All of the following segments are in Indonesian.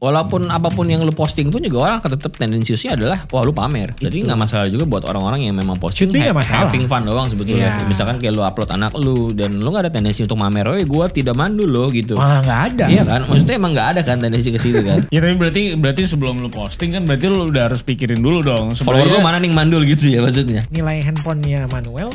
walaupun apapun yang lu posting pun juga orang akan tetap tendensiusnya adalah wah lu pamer. Itu. Jadi nggak masalah juga buat orang-orang yang memang posting ha masalah. having fun doang sebetulnya. Yeah. Misalkan kayak lu upload anak lu dan lu nggak ada tendensi untuk pamer, oh gue tidak mandu lo gitu. Wah nggak ada. Iya kan, maksudnya emang nggak ada kan tendensi ke situ kan. ya tapi berarti berarti sebelum lu posting kan berarti lu udah harus pikirin dulu dong. Sebenarnya... Follower gue mana nih mandul gitu ya maksudnya. Nilai handphonenya Manuel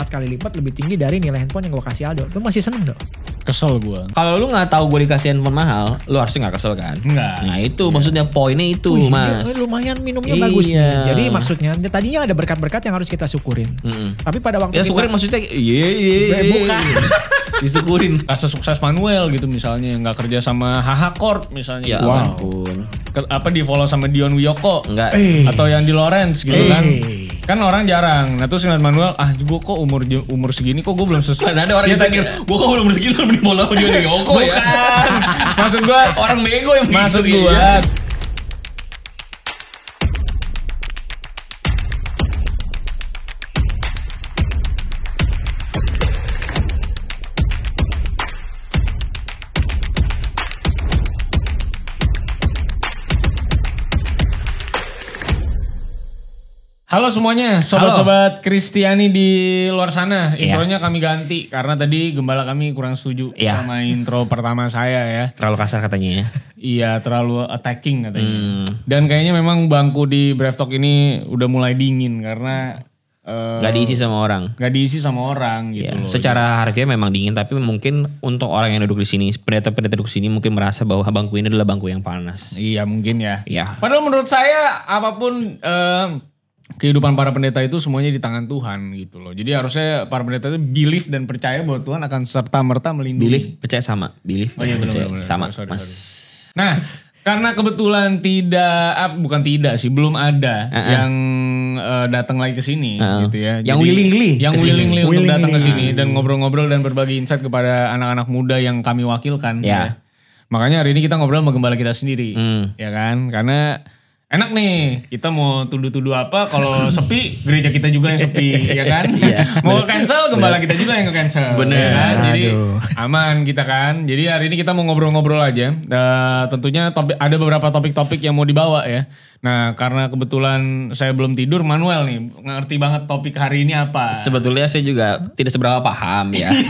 empat kali lipat lebih tinggi dari nilai handphone yang gue kasih Aldo. Lu masih seneng dong? Kesel gue. Kalau lu nggak tahu gue dikasih handphone mahal, lu harusnya nggak kesel kan? Enggak. Nah itu ya. maksudnya iya. poinnya itu Wih, mas. Ya, lumayan minumnya Iya. bagus nih. Jadi maksudnya ya tadinya ada berkat-berkat yang harus kita syukurin. Mm-mm. Tapi pada waktu Ya kita- syukurin maksudnya, iya iya. iya. iya, iya. Bukan. Disyukurin. Kasus sukses Manuel gitu misalnya Gak nggak kerja sama HH Corp misalnya. Ya gitu. Wow. ampun. Ke- apa di follow sama Dion Wiyoko Enggak. Eh. atau yang di Lorenz gitu kan. Eh. kan kan orang jarang nah terus ngeliat Manuel ah gue kok umur umur segini kok gue belum sesuai. Nah, ada orang yang pikir, iya, gue kok belum segini belum bola juga nih. Yoko ya. Bukan. maksud gue orang bego yang maksud gitu, gue. Iya. Halo semuanya, sobat-sobat Kristiani di luar sana. Iya. Intronya yeah. kami ganti karena tadi gembala kami kurang setuju yeah. sama intro pertama saya ya. Terlalu kasar katanya ya. iya, terlalu attacking katanya. Hmm. Dan kayaknya memang bangku di Brave Talk ini udah mulai dingin karena Uh, eh, gak diisi sama orang. Gak diisi sama orang iya. gitu. Yeah. Loh, Secara gitu. harfiah memang dingin, tapi mungkin untuk orang yang duduk di sini, pendeta-pendeta duduk di sini mungkin merasa bahwa bangku ini adalah bangku yang panas. Iya mungkin ya. Iya. Padahal menurut saya apapun uh, kehidupan para pendeta itu semuanya di tangan Tuhan gitu loh. Jadi harusnya para pendeta itu belief dan percaya bahwa Tuhan akan serta merta melindungi. Belief percaya sama, belief oh, iya, bener, percaya bener, bener. sama. Sorry, mas. Sorry. Nah, karena kebetulan tidak ah, bukan tidak sih, belum ada uh -uh. yang uh, datang lagi ke sini uh -uh. gitu ya. Yang Jadi, willingly, yang kesini. willingly untuk willingly. datang ke sini dan ngobrol-ngobrol dan berbagi insight kepada anak-anak muda yang kami wakilkan. Yeah. Ya. Makanya hari ini kita ngobrol sama gembala kita sendiri, hmm. ya kan? Karena enak nih kita mau tuduh-tuduh apa kalau sepi gereja kita juga yang sepi ya kan Iya, mau cancel gembala kita juga yang ke cancel bener ya kan? jadi Aduh. aman kita kan jadi hari ini kita mau ngobrol-ngobrol aja uh, tentunya topik ada beberapa topik-topik yang mau dibawa ya nah karena kebetulan saya belum tidur Manuel nih ngerti banget topik hari ini apa sebetulnya saya juga tidak seberapa paham ya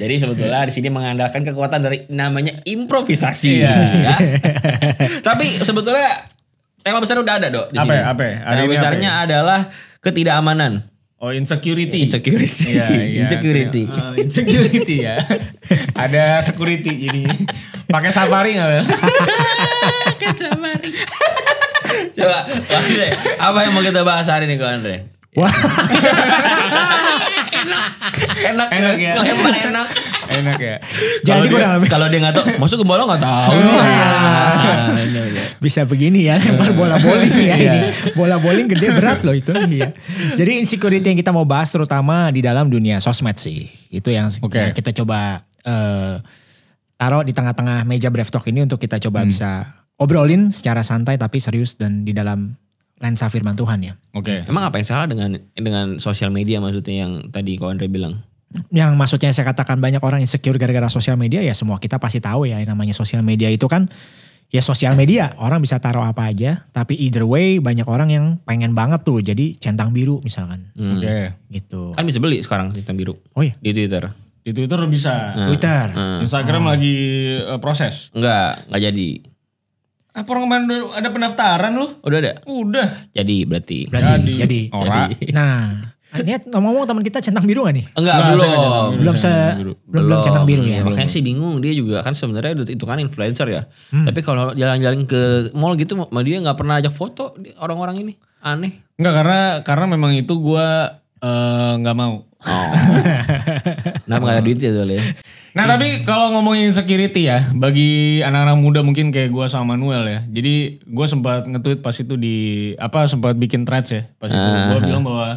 Jadi sebetulnya di sini mengandalkan kekuatan dari namanya improvisasi. Iya. Ya. Tapi sebetulnya tema besar udah ada, Dok, ya? apa, Ya, Apa? Ada tema besarnya apa? Ya? adalah ketidakamanan. Oh, insecurity. Insecurity. Iya, iya. Insecurity. Uh, insecurity ya. ada security ini. Pakai safari nggak? Pakai Coba, Andre, apa yang mau kita bahas hari ini, Ko Andre? Wah. Iya. enak. Enak ya. Lempar enak. Enak ya. Jadi gue lebih. Kalau dia nggak tahu, masuk ke bola nggak tahu. Iya. Iya, bisa begini ya, lempar bola bowling ya ini. Bola bowling gede berat loh itu. Iya. Jadi insecurity yang kita mau bahas terutama di dalam dunia sosmed sih. Itu yang okay. Ya, kita coba uh, taruh di tengah-tengah meja Brave Talk ini untuk kita coba hmm. bisa obrolin secara santai tapi serius dan di dalam lensa firman Tuhan ya. Oke. Okay. Gitu. Emang apa yang salah dengan dengan sosial media maksudnya yang tadi kau Andre bilang? Yang maksudnya saya katakan banyak orang insecure gara-gara sosial media ya semua kita pasti tahu ya yang namanya sosial media itu kan ya sosial media orang bisa taruh apa aja tapi either way banyak orang yang pengen banget tuh jadi centang biru misalkan hmm. oke okay. gitu kan bisa beli sekarang centang biru oh iya di twitter di twitter bisa hmm. twitter Hmm. instagram hmm. lagi uh, proses enggak enggak jadi apa orang kemarin ada pendaftaran lu? Udah ada? Udah. Jadi berarti. Berarti. Jadi. Jadi. orang. Nah. Ini ngomong-ngomong teman kita centang biru gak nih? Enggak, nah, belum. Biru, belum se belum, belum centang biru ya. Makanya sih bingung dia juga kan sebenarnya itu kan influencer ya. Hmm. Tapi kalau jalan-jalan ke mall gitu dia nggak pernah ajak foto orang-orang ini. Aneh. Enggak karena karena memang itu gue eh, nggak uh, mau. Oh. Kenapa gak ada duit ya soalnya? Nah tapi hmm. kalau ngomongin security ya, bagi anak-anak muda mungkin kayak gue sama Manuel ya. Jadi gue sempat nge-tweet pas itu di apa sempat bikin threads ya. Pas itu uh-huh. Ah. gue bilang bahwa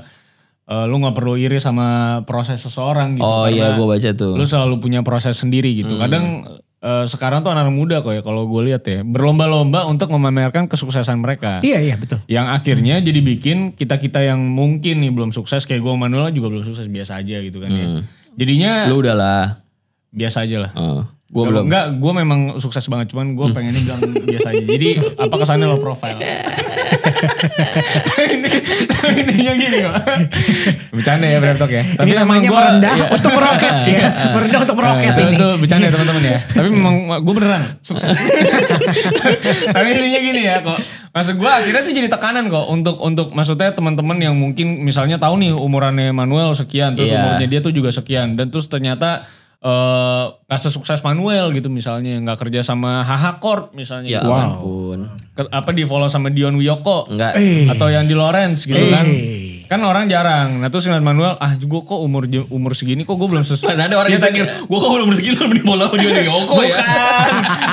uh, lu gak perlu iri sama proses seseorang gitu. Oh iya gue baca tuh. Lu selalu punya proses sendiri gitu. Hmm. Kadang uh, sekarang tuh anak, -anak muda kok ya kalau gue lihat ya berlomba-lomba untuk memamerkan kesuksesan mereka. Iya iya betul. Yang akhirnya jadi bikin kita kita yang mungkin nih belum sukses kayak gue Manuel juga belum sukses biasa aja gitu kan ya. hmm. ya. Jadinya lu udahlah biasa aja lah. Uh, ah, gue belum. Enggak, gue memang sukses banget. Cuman gue hmm. pengennya bilang biasa aja. Jadi apa kesannya lo profile? tapi ini yang gini kok. Bercanda ya Brentok ya. Tapi ini namanya gua, rendah ya. untuk meroket ya. Iya. Merendah untuk meroket iya, ini. Itu bercanda teman-teman ya. Tapi memang gue beneran sukses. tapi intinya gini ya kok. Maksud gue akhirnya tuh jadi tekanan kok untuk untuk maksudnya teman-teman yang mungkin misalnya tahu nih umurannya Manuel sekian terus yeah. umurnya dia tuh juga sekian dan terus ternyata uh, sukses sesukses Manuel gitu misalnya nggak kerja sama HH Corp misalnya ya gitu. wow. pun apa di follow sama Dion Wiyoko Enggak. Eh. atau yang di Lawrence gitu eh. kan eh. Kan orang jarang. Nah terus ngeliat Manuel, ah gue kok umur umur segini kok gue belum sesuai. Nah, ada orang yang pikir, gue kok belum segini belum di bola juga di Yoko ya.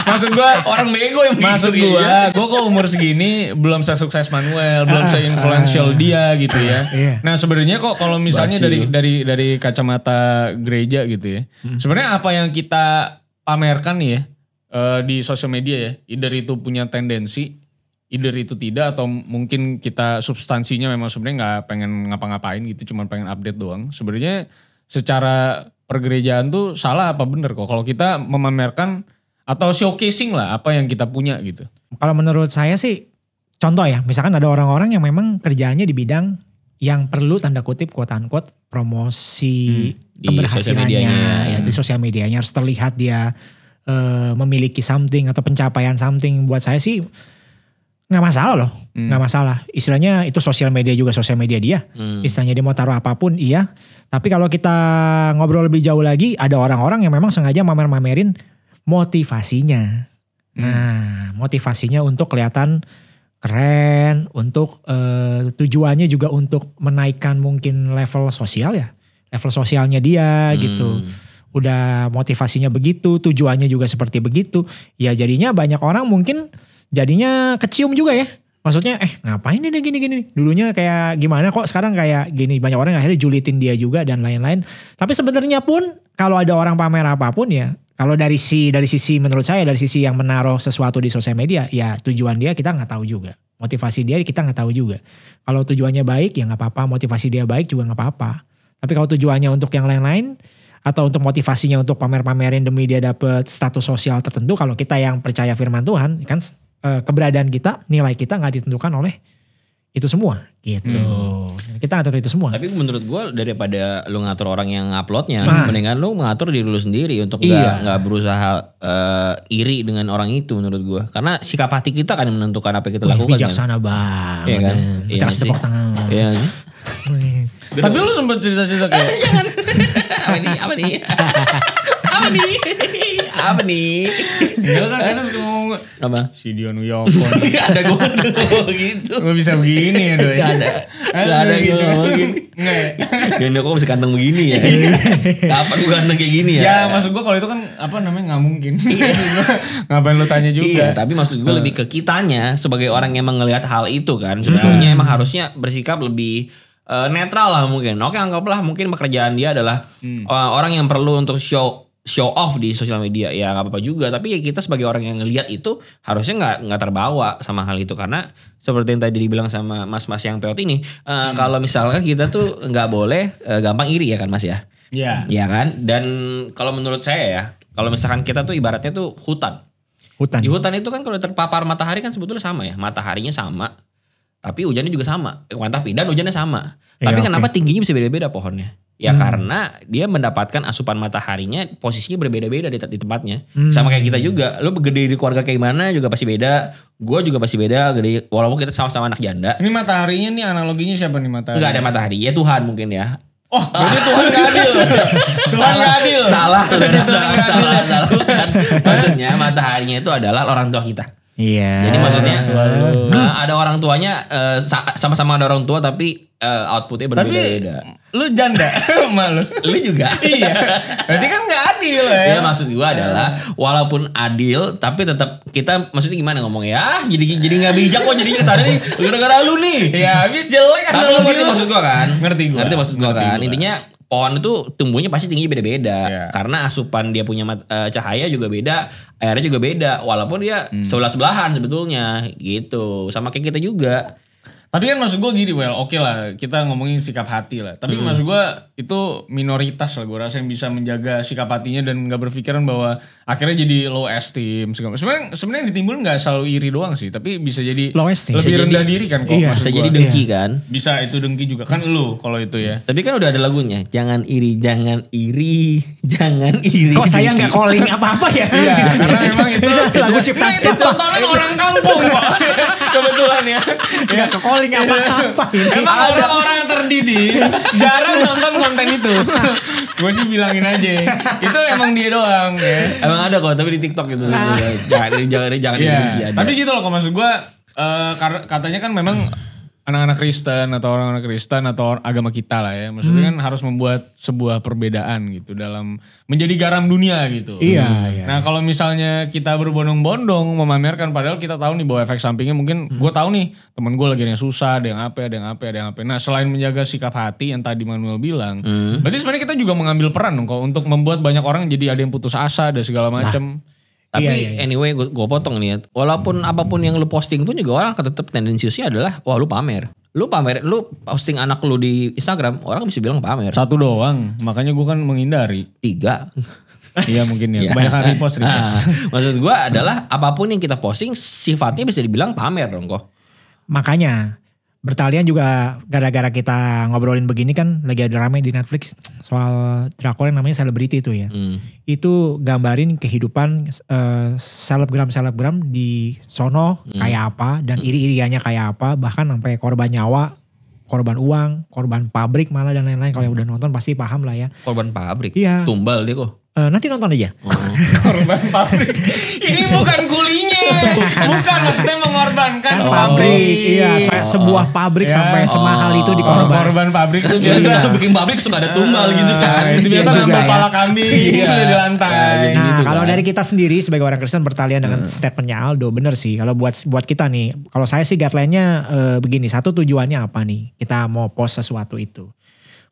maksud gue. Orang bego yang Maksud gitu gue, ya. gue kok umur segini belum sukses Manuel, belum ah, ah, seinfluential ah. dia gitu ya. Iya. Nah sebenarnya kok kalau misalnya dari dari dari kacamata gereja gitu ya. Hmm. Sebenarnya apa yang kita pamerkan ya uh, di sosial media ya, either itu punya tendensi either itu tidak atau mungkin kita substansinya memang sebenarnya nggak pengen ngapa-ngapain gitu cuma pengen update doang sebenarnya secara pergerejaan tuh salah apa bener kok kalau kita memamerkan atau showcasing lah apa yang kita punya gitu kalau menurut saya sih contoh ya misalkan ada orang-orang yang memang kerjaannya di bidang yang perlu tanda kutip quote unquote promosi hmm, keberhasilannya di sosial, ya. di sosial medianya harus terlihat dia uh, memiliki something atau pencapaian something buat saya sih nggak masalah loh, hmm. nggak hmm. masalah. Istilahnya itu sosial media juga sosial media dia. Hmm. Istilahnya dia mau taruh apapun, iya. Tapi kalau kita ngobrol lebih jauh lagi, ada orang-orang yang memang sengaja mamer-mamerin motivasinya. Hmm. Nah, motivasinya untuk kelihatan keren, untuk eh, tujuannya juga untuk menaikkan mungkin level sosial ya, level sosialnya dia gitu. hmm. gitu udah motivasinya begitu, tujuannya juga seperti begitu. Ya jadinya banyak orang mungkin jadinya kecium juga ya maksudnya eh ngapain ini gini-gini dulunya kayak gimana kok sekarang kayak gini banyak orang akhirnya julitin dia juga dan lain-lain tapi sebenarnya pun kalau ada orang pamer apapun ya kalau dari si dari sisi menurut saya dari sisi yang menaruh sesuatu di sosial media ya tujuan dia kita nggak tahu juga motivasi dia kita nggak tahu juga kalau tujuannya baik ya nggak apa-apa motivasi dia baik juga nggak apa-apa tapi kalau tujuannya untuk yang lain-lain atau untuk motivasinya untuk pamer-pamerin demi dia dapat status sosial tertentu kalau kita yang percaya firman Tuhan kan Eh, keberadaan kita, nilai kita nggak ditentukan oleh itu semua gitu. Hmm. Kita ngatur itu semua. Tapi menurut gue daripada lu ngatur orang yang uploadnya, nah. mendingan lu mengatur diri lu sendiri untuk iya. gak, berusaha uh, iri dengan orang itu menurut gue. Karena sikap hati kita kan menentukan apa yang kita Wih, lakukan. Bijaksana kan. banget. Iya kan? Kita iya kasih Iya Tapi lu sempat cerita-cerita kayak. Jangan. apa nih? Apa nih? apa nih? apa nih? Enggak kan kan suka ngomong apa? Si Dion ya Wiyoko. ada gue gitu. Gue bisa begini ya doi. Gak ada. Gak ada gitu. Enggak ya. Dion Wiyoko bisa ganteng begini ya. Iya. Kapan gue ganteng kayak gini ya? Ya maksud gue kalau itu kan apa namanya nggak mungkin. Iya. Ngapain lo tanya juga. Iya tapi maksud gue eh. lebih ke kitanya sebagai orang yang melihat hal itu kan. Sebetulnya hmm. emang harusnya bersikap lebih eh, netral lah mungkin. Oke anggaplah mungkin pekerjaan dia adalah hmm. Eh, orang yang perlu untuk show show off di sosial media ya nggak apa-apa juga tapi ya kita sebagai orang yang ngelihat itu harusnya nggak nggak terbawa sama hal itu karena seperti yang tadi dibilang sama mas-mas yang peot ini uh, hmm. kalau misalkan kita tuh nggak boleh uh, gampang iri ya kan mas ya Iya. Yeah. Iya kan dan kalau menurut saya ya kalau misalkan kita tuh ibaratnya tuh hutan hutan di hutan itu kan kalau terpapar matahari kan sebetulnya sama ya mataharinya sama tapi hujannya juga sama eh, tapi dan hujannya sama tapi yeah, iya, kenapa okay. tingginya bisa beda-beda pohonnya Ya hmm. karena dia mendapatkan asupan mataharinya posisinya berbeda-beda di, di tempatnya. Hmm. Sama kayak kita juga. Lu gede di keluarga kayak gimana juga pasti beda. Gue juga pasti beda gede walaupun kita sama-sama anak janda. Ini mataharinya nih analoginya siapa nih matahari? Enggak ada matahari. Ya Tuhan mungkin ya. Oh, berarti Tuhan gak adil. Tuhan salah, gak adil. Salah, salah, salah, salah, salah. Maksudnya mataharinya itu adalah orang tua kita. Iya. Jadi maksudnya uh, ada orang tuanya eh, sama sama-sama ada orang tua tapi uh, outputnya berbeda-beda. Lu janda malu. lu juga. iya. Berarti kan nggak adil ya. Iya maksud gua adalah walaupun adil tapi tetap kita maksudnya gimana ngomong ya? Jadi jadi nggak bijak kok jadinya kesana nih gara-gara lu nih. Iya, habis jelek Tapi lu ngerti gitu. maksud gua kan? Ngerti gua. Ngerti maksud gua kan? Intinya pohon itu tumbuhnya pasti tinggi beda-beda yeah. karena asupan dia punya uh, cahaya juga beda airnya juga beda walaupun dia hmm. sebelah sebelahan sebetulnya gitu sama kayak kita juga tapi kan maksud gue gini, well, oke okay lah kita ngomongin sikap hati lah. Tapi hmm. maksud gue itu minoritas lah gue rasa yang bisa menjaga sikap hatinya dan nggak berpikiran bahwa akhirnya jadi low esteem. Sebenarnya sebenarnya ditimbul nggak selalu iri doang sih, tapi bisa jadi low esteem. lebih bisa rendah jadi, diri kan kok. Iya. Bisa gua. jadi dengki iya. kan. Bisa itu dengki juga kan lu kalau itu ya. Tapi kan udah ada lagunya, jangan iri, jangan iri, jangan iri. Kok saya nggak calling apa-apa ya? iya, karena memang itu lagu nah, ciptaan siapa? Itu orang kampung kok. Kebetulan ya. ya ke paling apa-apa Emang orang-orang yang terdidik jarang nonton konten itu. gue sih bilangin aja. Itu emang dia doang ya. Emang ada kok tapi di TikTok gitu. Ah. jangan jangan jangan yeah. Iya. Tapi gitu loh kok maksud gue uh, katanya kan memang anak-anak Kristen atau orang-orang Kristen atau agama kita lah ya. Maksudnya hmm. kan harus membuat sebuah perbedaan gitu dalam menjadi garam dunia gitu. Iya. Hmm. iya. Nah iya. kalau misalnya kita berbondong-bondong memamerkan padahal kita tahu nih bahwa efek sampingnya mungkin hmm. gue tahu nih temen gue lagi yang susah, ada yang apa, ada yang apa, ada yang apa. Nah selain menjaga sikap hati yang tadi Manuel bilang, hmm. berarti sebenarnya kita juga mengambil peran dong kalau untuk membuat banyak orang jadi ada yang putus asa dan segala macam. Nah tapi iya, iya, iya. anyway gue, potong nih ya. Walaupun apapun yang lu posting pun juga orang akan tetap tendensiusnya adalah wah lu pamer. Lu pamer, lu posting anak lu di Instagram, orang bisa bilang pamer. Satu doang, makanya gue kan menghindari. Tiga. iya mungkin ya, iya. banyak hari repost. Ah, maksud gue adalah apapun yang kita posting sifatnya bisa dibilang pamer dong kok. Makanya bertalian juga gara-gara kita ngobrolin begini kan lagi ada ramai di Netflix soal drakor yang namanya Celebrity itu ya. Hmm. Itu gambarin kehidupan uh, selebgram-selebgram di sono hmm. kayak apa dan hmm. iri-iriannya kayak apa bahkan sampai korban nyawa, korban uang, korban pabrik malah dan lain-lain kalau yang udah nonton pasti paham lah ya. Korban pabrik? Iya. Tumbal dia kok. Uh, nanti nonton aja. Hmm. Korban pabrik. Ini bukan kulinya bukan maksudnya mengorbankan oh, pabrik. Iya, saya, sebuah pabrik yeah. sampai oh, semahal itu dikorban. Oh, korban pabrik itu kan biasa iya. bikin pabrik suka ada tumbal uh, ah, gitu kan. Itu biasa iya ya. pala iya. di lantai. Nah, nah gitu, kalau kan. dari kita sendiri sebagai orang Kristen bertalian dengan hmm. statementnya Aldo, bener sih. Kalau buat buat kita nih, kalau saya sih guideline-nya uh, begini, satu tujuannya apa nih? Kita mau post sesuatu itu.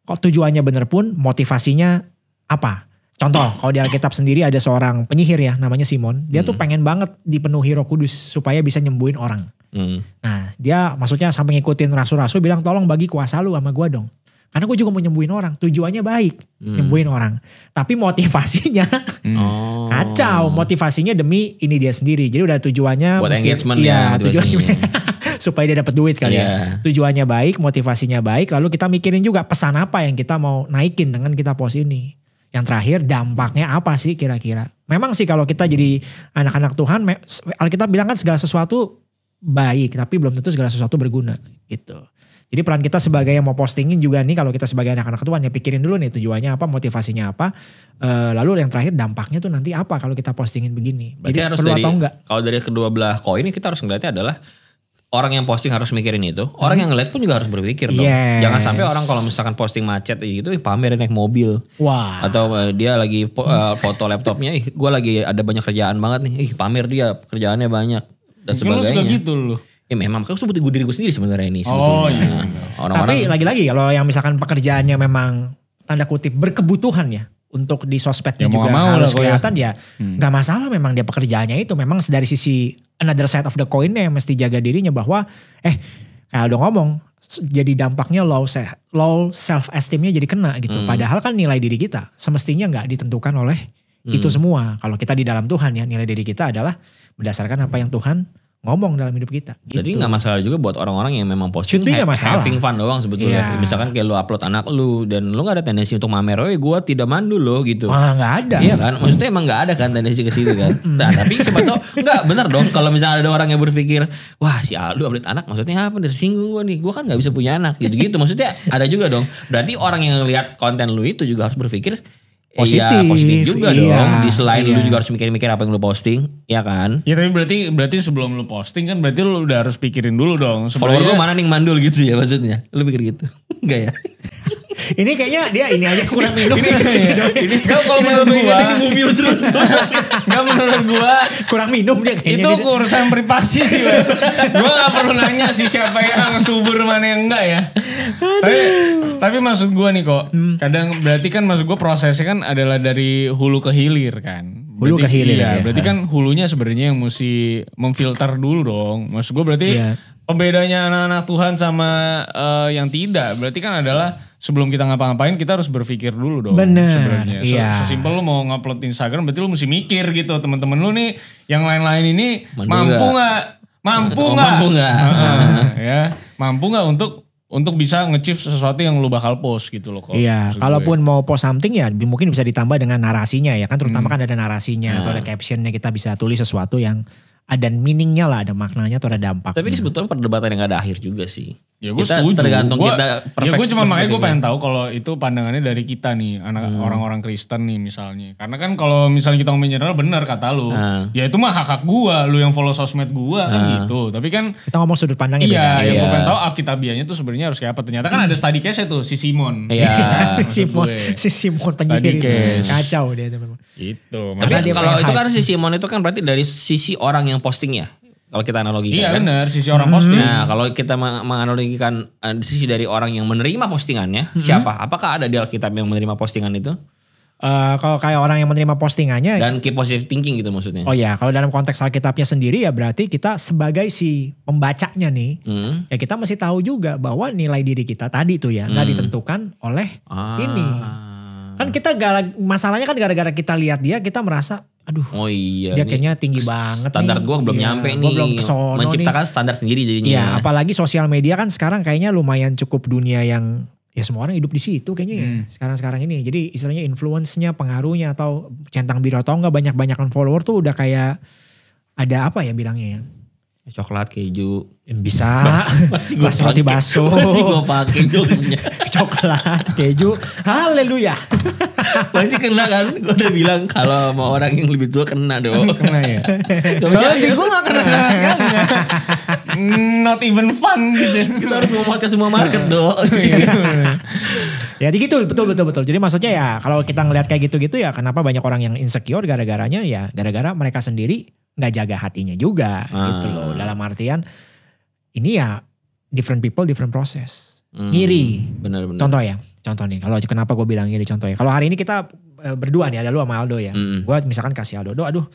Kok tujuannya bener pun, motivasinya apa? Contoh, kalau di Alkitab sendiri ada seorang penyihir ya, namanya Simon. Dia hmm. tuh pengen banget dipenuhi Roh Kudus supaya bisa nyembuhin orang. Hmm. Nah, dia maksudnya sampai ngikutin rasul-rasul bilang tolong bagi kuasa lu sama gua dong. Karena gue juga mau nyembuhin orang. Tujuannya baik, hmm. nyembuhin orang. Tapi motivasinya hmm. oh. kacau. Motivasinya demi ini dia sendiri. Jadi udah tujuannya mesti, engagement iya, ya, tujuannya supaya dia dapat duit kali yeah. ya. Iya. Tujuannya baik, motivasinya baik. Lalu kita mikirin juga pesan apa yang kita mau naikin dengan kita post ini. Yang terakhir dampaknya apa sih kira-kira? Memang sih kalau kita jadi anak-anak Tuhan, Alkitab bilang kan segala sesuatu baik, tapi belum tentu segala sesuatu berguna gitu. Jadi peran kita sebagai yang mau postingin juga nih kalau kita sebagai anak-anak Tuhan ya pikirin dulu nih tujuannya apa, motivasinya apa. E, lalu yang terakhir dampaknya tuh nanti apa kalau kita postingin begini. Berarti Jadi harus perlu dari, atau enggak? Kalau dari kedua belah koin kita harus ngeliatnya adalah orang yang posting harus mikirin itu, orang hmm. yang ngeliat pun juga harus berpikir dong. Jangan sampai orang kalau misalkan posting macet gitu pamerin naik mobil. Wah. Wow. Atau eh, dia lagi po eh, foto laptopnya, ih gue lagi ada banyak kerjaan banget nih, ih pamer dia kerjaannya banyak dan kan sebagainya. Suka gitu loh. Ya memang, aku sebut gue diri gue sendiri sebenarnya ini. Sebetulnya. Oh iya. Nah, orang -orang, Tapi lagi-lagi kalau yang misalkan pekerjaannya memang tanda kutip berkebutuhan ya untuk di sospeknya ya, juga mau harus ya. kelihatan ya hmm. nggak ya, hmm. masalah memang dia pekerjaannya itu memang dari sisi another side of the coin yang mesti jaga dirinya bahwa eh kayak udah ngomong jadi dampaknya low self low self esteemnya jadi kena gitu hmm. padahal kan nilai diri kita semestinya nggak ditentukan oleh hmm. itu semua kalau kita di dalam Tuhan ya nilai diri kita adalah berdasarkan apa yang Tuhan ngomong dalam hidup kita. Gitu. Jadi nggak masalah juga buat orang-orang yang memang posting ha masalah. having fun doang sebetulnya. Yeah. Misalkan kayak lu upload anak lu dan lu nggak ada tendensi untuk mamer, oh gue tidak mandu lo gitu. Wah nggak ada. Iya kan, maksudnya emang nggak ada kan tendensi ke situ kan. nah tapi siapa tau nggak benar dong kalau misalnya ada orang yang berpikir, wah si Aldo upload anak maksudnya apa? singgung gue nih, gue kan nggak bisa punya anak gitu gitu. Maksudnya ada juga dong. Berarti orang yang lihat konten lu itu juga harus berpikir Iya, positif. Iya, positif juga iya, dong. Di selain iya. lu juga harus mikir-mikir apa yang lu posting, ya kan? Ya tapi berarti berarti sebelum lu posting kan berarti lu udah harus pikirin dulu dong. Sebenarnya... Follower gue mana nih mandul gitu ya maksudnya? Lu pikir gitu? Enggak ya? ini kayaknya dia ini aja kurang minum. ini, ini kalau menurut gua ini bumi terus. Enggak menurut gua kurang minum dia kayaknya. Itu gitu. urusan privasi sih, gua enggak perlu nanya sih siapa yang subur mana yang enggak ya. Tapi tapi maksud gua nih kok, hmm. kadang berarti kan maksud gua prosesnya kan adalah dari hulu ke hilir kan. Berarti, hulu ke hilir. Iya, ya. berarti kan hulunya sebenarnya yang mesti memfilter dulu dong. Maksud gua berarti yeah. pembedanya anak-anak Tuhan sama uh, yang tidak berarti kan adalah sebelum kita ngapa-ngapain kita harus berpikir dulu dong sebenarnya. So, iya. Sesimpel lu mau ngupload Instagram berarti lu mesti mikir gitu teman-teman lu nih yang lain-lain ini mampu oh, nggak mampu nggak mampu nggak ya mampu nggak untuk untuk bisa ngechip sesuatu yang lu bakal post gitu loh. Iya, kalaupun mau post something ya mungkin bisa ditambah dengan narasinya ya kan terutama hmm. kan ada narasinya atau ada nah. captionnya kita bisa tulis sesuatu yang ada meaningnya lah, ada maknanya atau ada dampak. Tapi ini sebetulnya perdebatan yang gak ada akhir juga sih. Ya gue setuju. Tergantung gua, kita perfect. Ya gue cuma makanya gue pengen tahu kalau itu pandangannya dari kita nih, anak hmm. orang-orang Kristen nih misalnya. Karena kan kalau misalnya kita ngomongin general benar kata lu. Hmm. Ya itu mah hak-hak gue lu yang follow sosmed gue hmm. kan ah. gitu. Tapi kan kita ngomong sudut pandangnya iya, beda. Iya, ya gue pengen tahu alkitabiahnya tuh sebenarnya harus kayak apa. Ternyata kan ada study case tuh si Simon. Iya. si Simon, si Simon penyihir. Kacau dia teman-teman. Gitu. Itu. Tapi kalau itu kan si Simon itu kan berarti dari sisi orang yang posting ya. Kalau kita analogikan. Iya kan? benar, sisi orang hmm. posting. Nah, kalau kita menganalogikan uh, sisi dari orang yang menerima postingannya, hmm. siapa? Apakah ada di Alkitab yang menerima postingan itu? Uh, kalau kayak orang yang menerima postingannya dan keep positive thinking gitu maksudnya. Oh ya, kalau dalam konteks Alkitabnya sendiri ya berarti kita sebagai si pembacanya nih, hmm. ya kita mesti tahu juga bahwa nilai diri kita tadi tuh ya nggak hmm. ditentukan oleh ah. ini. Kan kita gara, masalahnya kan gara-gara kita lihat dia kita merasa Aduh. Oh iya. Dia kayaknya tinggi banget Standar gue gua belum ya, nyampe nih. belum kesono Menciptakan nih. standar sendiri jadinya. Ya, apalagi sosial media kan sekarang kayaknya lumayan cukup dunia yang ya semua orang hidup di situ kayaknya ya, hmm. ya sekarang-sekarang ini. Jadi istilahnya influence-nya, pengaruhnya atau centang biru atau enggak banyak-banyakan follower tuh udah kayak ada apa ya bilangnya ya? Coklat, keju, bisa. Mas, masih gue roti baso. Masih gue pakai jokesnya. Coklat, keju. Haleluya. masih kena kan? Gue udah bilang kalau sama orang yang lebih tua kena dong. Kena ya. Soalnya di gue gak kena kena sekali. Ya. Mm, not even fun gitu. Kita harus mau ke semua market iya. dong. Iya. Ya gitu betul betul betul. Jadi maksudnya ya kalau kita ngelihat kayak gitu-gitu ya kenapa banyak orang yang insecure gara-garanya ya gara-gara mereka sendiri nggak jaga hatinya juga gitu ah. gitu loh. Dalam artian ini ya different people different process. Hmm, ngiri. Bener, bener. Contoh ya, contoh nih. Kalau kenapa gue bilang ngiri contoh ya. Kalau hari ini kita eh, berdua nih ada lu sama Aldo ya. Hmm. Gue misalkan kasih Aldo, Aldo aduh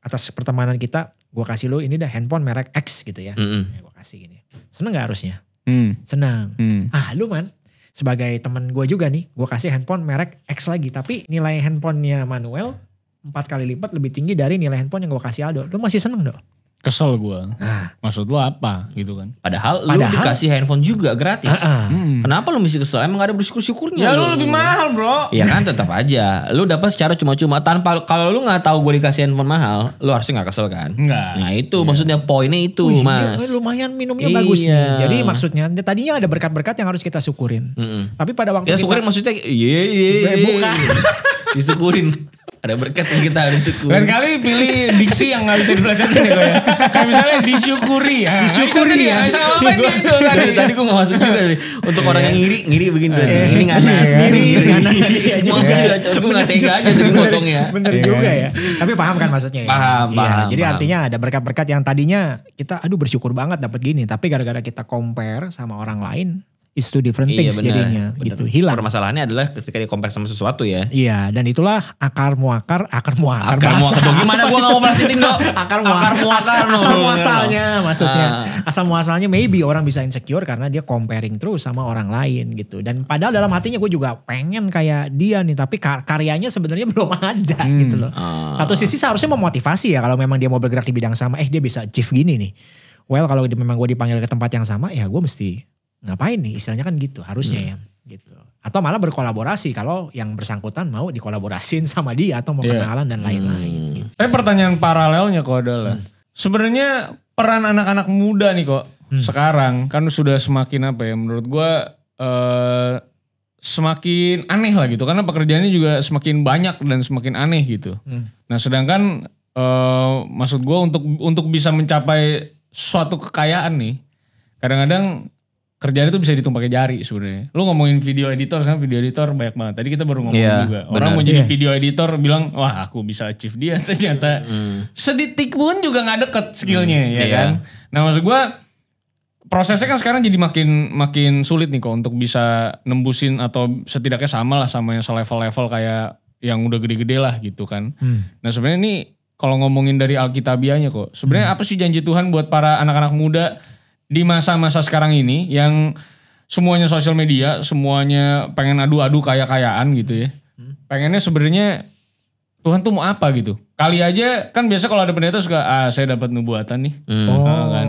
atas pertemanan kita gue kasih lu ini dah handphone merek X gitu ya. Hmm. Ya, gue kasih gini. Seneng gak harusnya? Hmm. Seneng. Hmm. Ah lu man sebagai temen gue juga nih gue kasih handphone merek X lagi. Tapi nilai handphonenya Manuel empat kali lipat lebih tinggi dari nilai handphone yang gue kasih Aldo. Lu masih seneng dong? kesel gue. Ah. Maksud lo apa gitu kan? Padahal, Padahal lu dikasih handphone juga gratis. Uh, uh. Kenapa lu mesti kesel? Emang gak ada bersyukur-syukurnya? Ya lu, lu lebih mahal bro. Iya kan tetap aja. Lu dapat secara cuma-cuma tanpa kalau lu nggak tahu gue dikasih handphone mahal, lu harusnya nggak kesel kan? Enggak. Nah itu ya. maksudnya poinnya itu Wih, iya, mas. Ya, lumayan minumnya iya. bagus nih. Jadi maksudnya tadinya ada berkat-berkat yang harus kita syukurin. Mm -mm. Tapi pada waktu ya, kita... syukurin maksudnya iya iya. Bukan. Iya. Iya, disyukurin ada berkat yang kita harus syukuri. Lain kali pilih diksi yang nggak bisa dipelajari ya, ya. Kayak misalnya disyukuri. Ya. Disyukuri ya. Misalnya apa ini itu tadi? Tadi gue nggak masuk juga nih. Untuk orang yang ngiri, ngiri begini berarti. Ini iya. nganak, iya. ngiri, ngiri. Mau iya, juga, ya. gue nggak tega aja tadi potongnya. Bener ya. juga ya. Tapi paham kan maksudnya ya? Paham, paham. Jadi artinya ada berkat-berkat yang tadinya kita aduh bersyukur banget dapat gini. Tapi gara-gara kita compare sama orang lain, is two different iya, things iya, jadinya bener. gitu hilang. Permasalahannya adalah ketika di compare sama sesuatu ya. Iya dan itulah akar muakar akar muakar. Akar muakar. Gimana gue gak mau bahasin dong. akar muakar. muakar. Asal, asal muasalnya maksudnya. Uh. Asal muasalnya maybe orang bisa insecure karena dia comparing terus sama orang lain gitu. Dan padahal dalam hatinya gue juga pengen kayak dia nih tapi kar karyanya sebenarnya belum ada hmm. gitu loh. Uh. Satu sisi seharusnya memotivasi ya kalau memang dia mau bergerak di bidang sama. Eh dia bisa chief gini nih. Well kalau memang gue dipanggil ke tempat yang sama ya gue mesti ngapain nih istilahnya kan gitu harusnya hmm. ya gitu atau malah berkolaborasi kalau yang bersangkutan mau dikolaborasin sama dia atau mau yeah. kenalan dan lain-lain. Hmm. Gitu. Tapi pertanyaan paralelnya kok adalah hmm. sebenarnya peran anak-anak muda nih kok hmm. sekarang kan sudah semakin apa ya menurut gue uh, semakin aneh lah gitu karena pekerjaannya juga semakin banyak dan semakin aneh gitu. Hmm. Nah sedangkan uh, maksud gue untuk untuk bisa mencapai suatu kekayaan nih kadang-kadang kerjaan itu bisa dihitung jari sebenarnya. Lu ngomongin video editor kan video editor banyak banget. Tadi kita baru ngomong yeah, juga. Orang bener. mau jadi yeah. video editor bilang, "Wah, aku bisa achieve dia." Ternyata mm. sedetik pun juga nggak deket skillnya mm, ya yeah. kan. Nah, maksud gua prosesnya kan sekarang jadi makin makin sulit nih kok untuk bisa nembusin atau setidaknya sama lah sama yang selevel-level kayak yang udah gede-gede lah gitu kan. Mm. Nah, sebenarnya ini kalau ngomongin dari alkitabianya kok, sebenarnya mm. apa sih janji Tuhan buat para anak-anak muda di masa-masa sekarang ini yang semuanya sosial media, semuanya pengen adu-adu kaya-kayaan gitu ya. Hmm. Pengennya sebenarnya Tuhan tuh mau apa gitu. Kali aja kan biasa kalau ada pendeta suka ah saya dapat nubuatan nih. Hmm. Ah, kan. Oh. kan.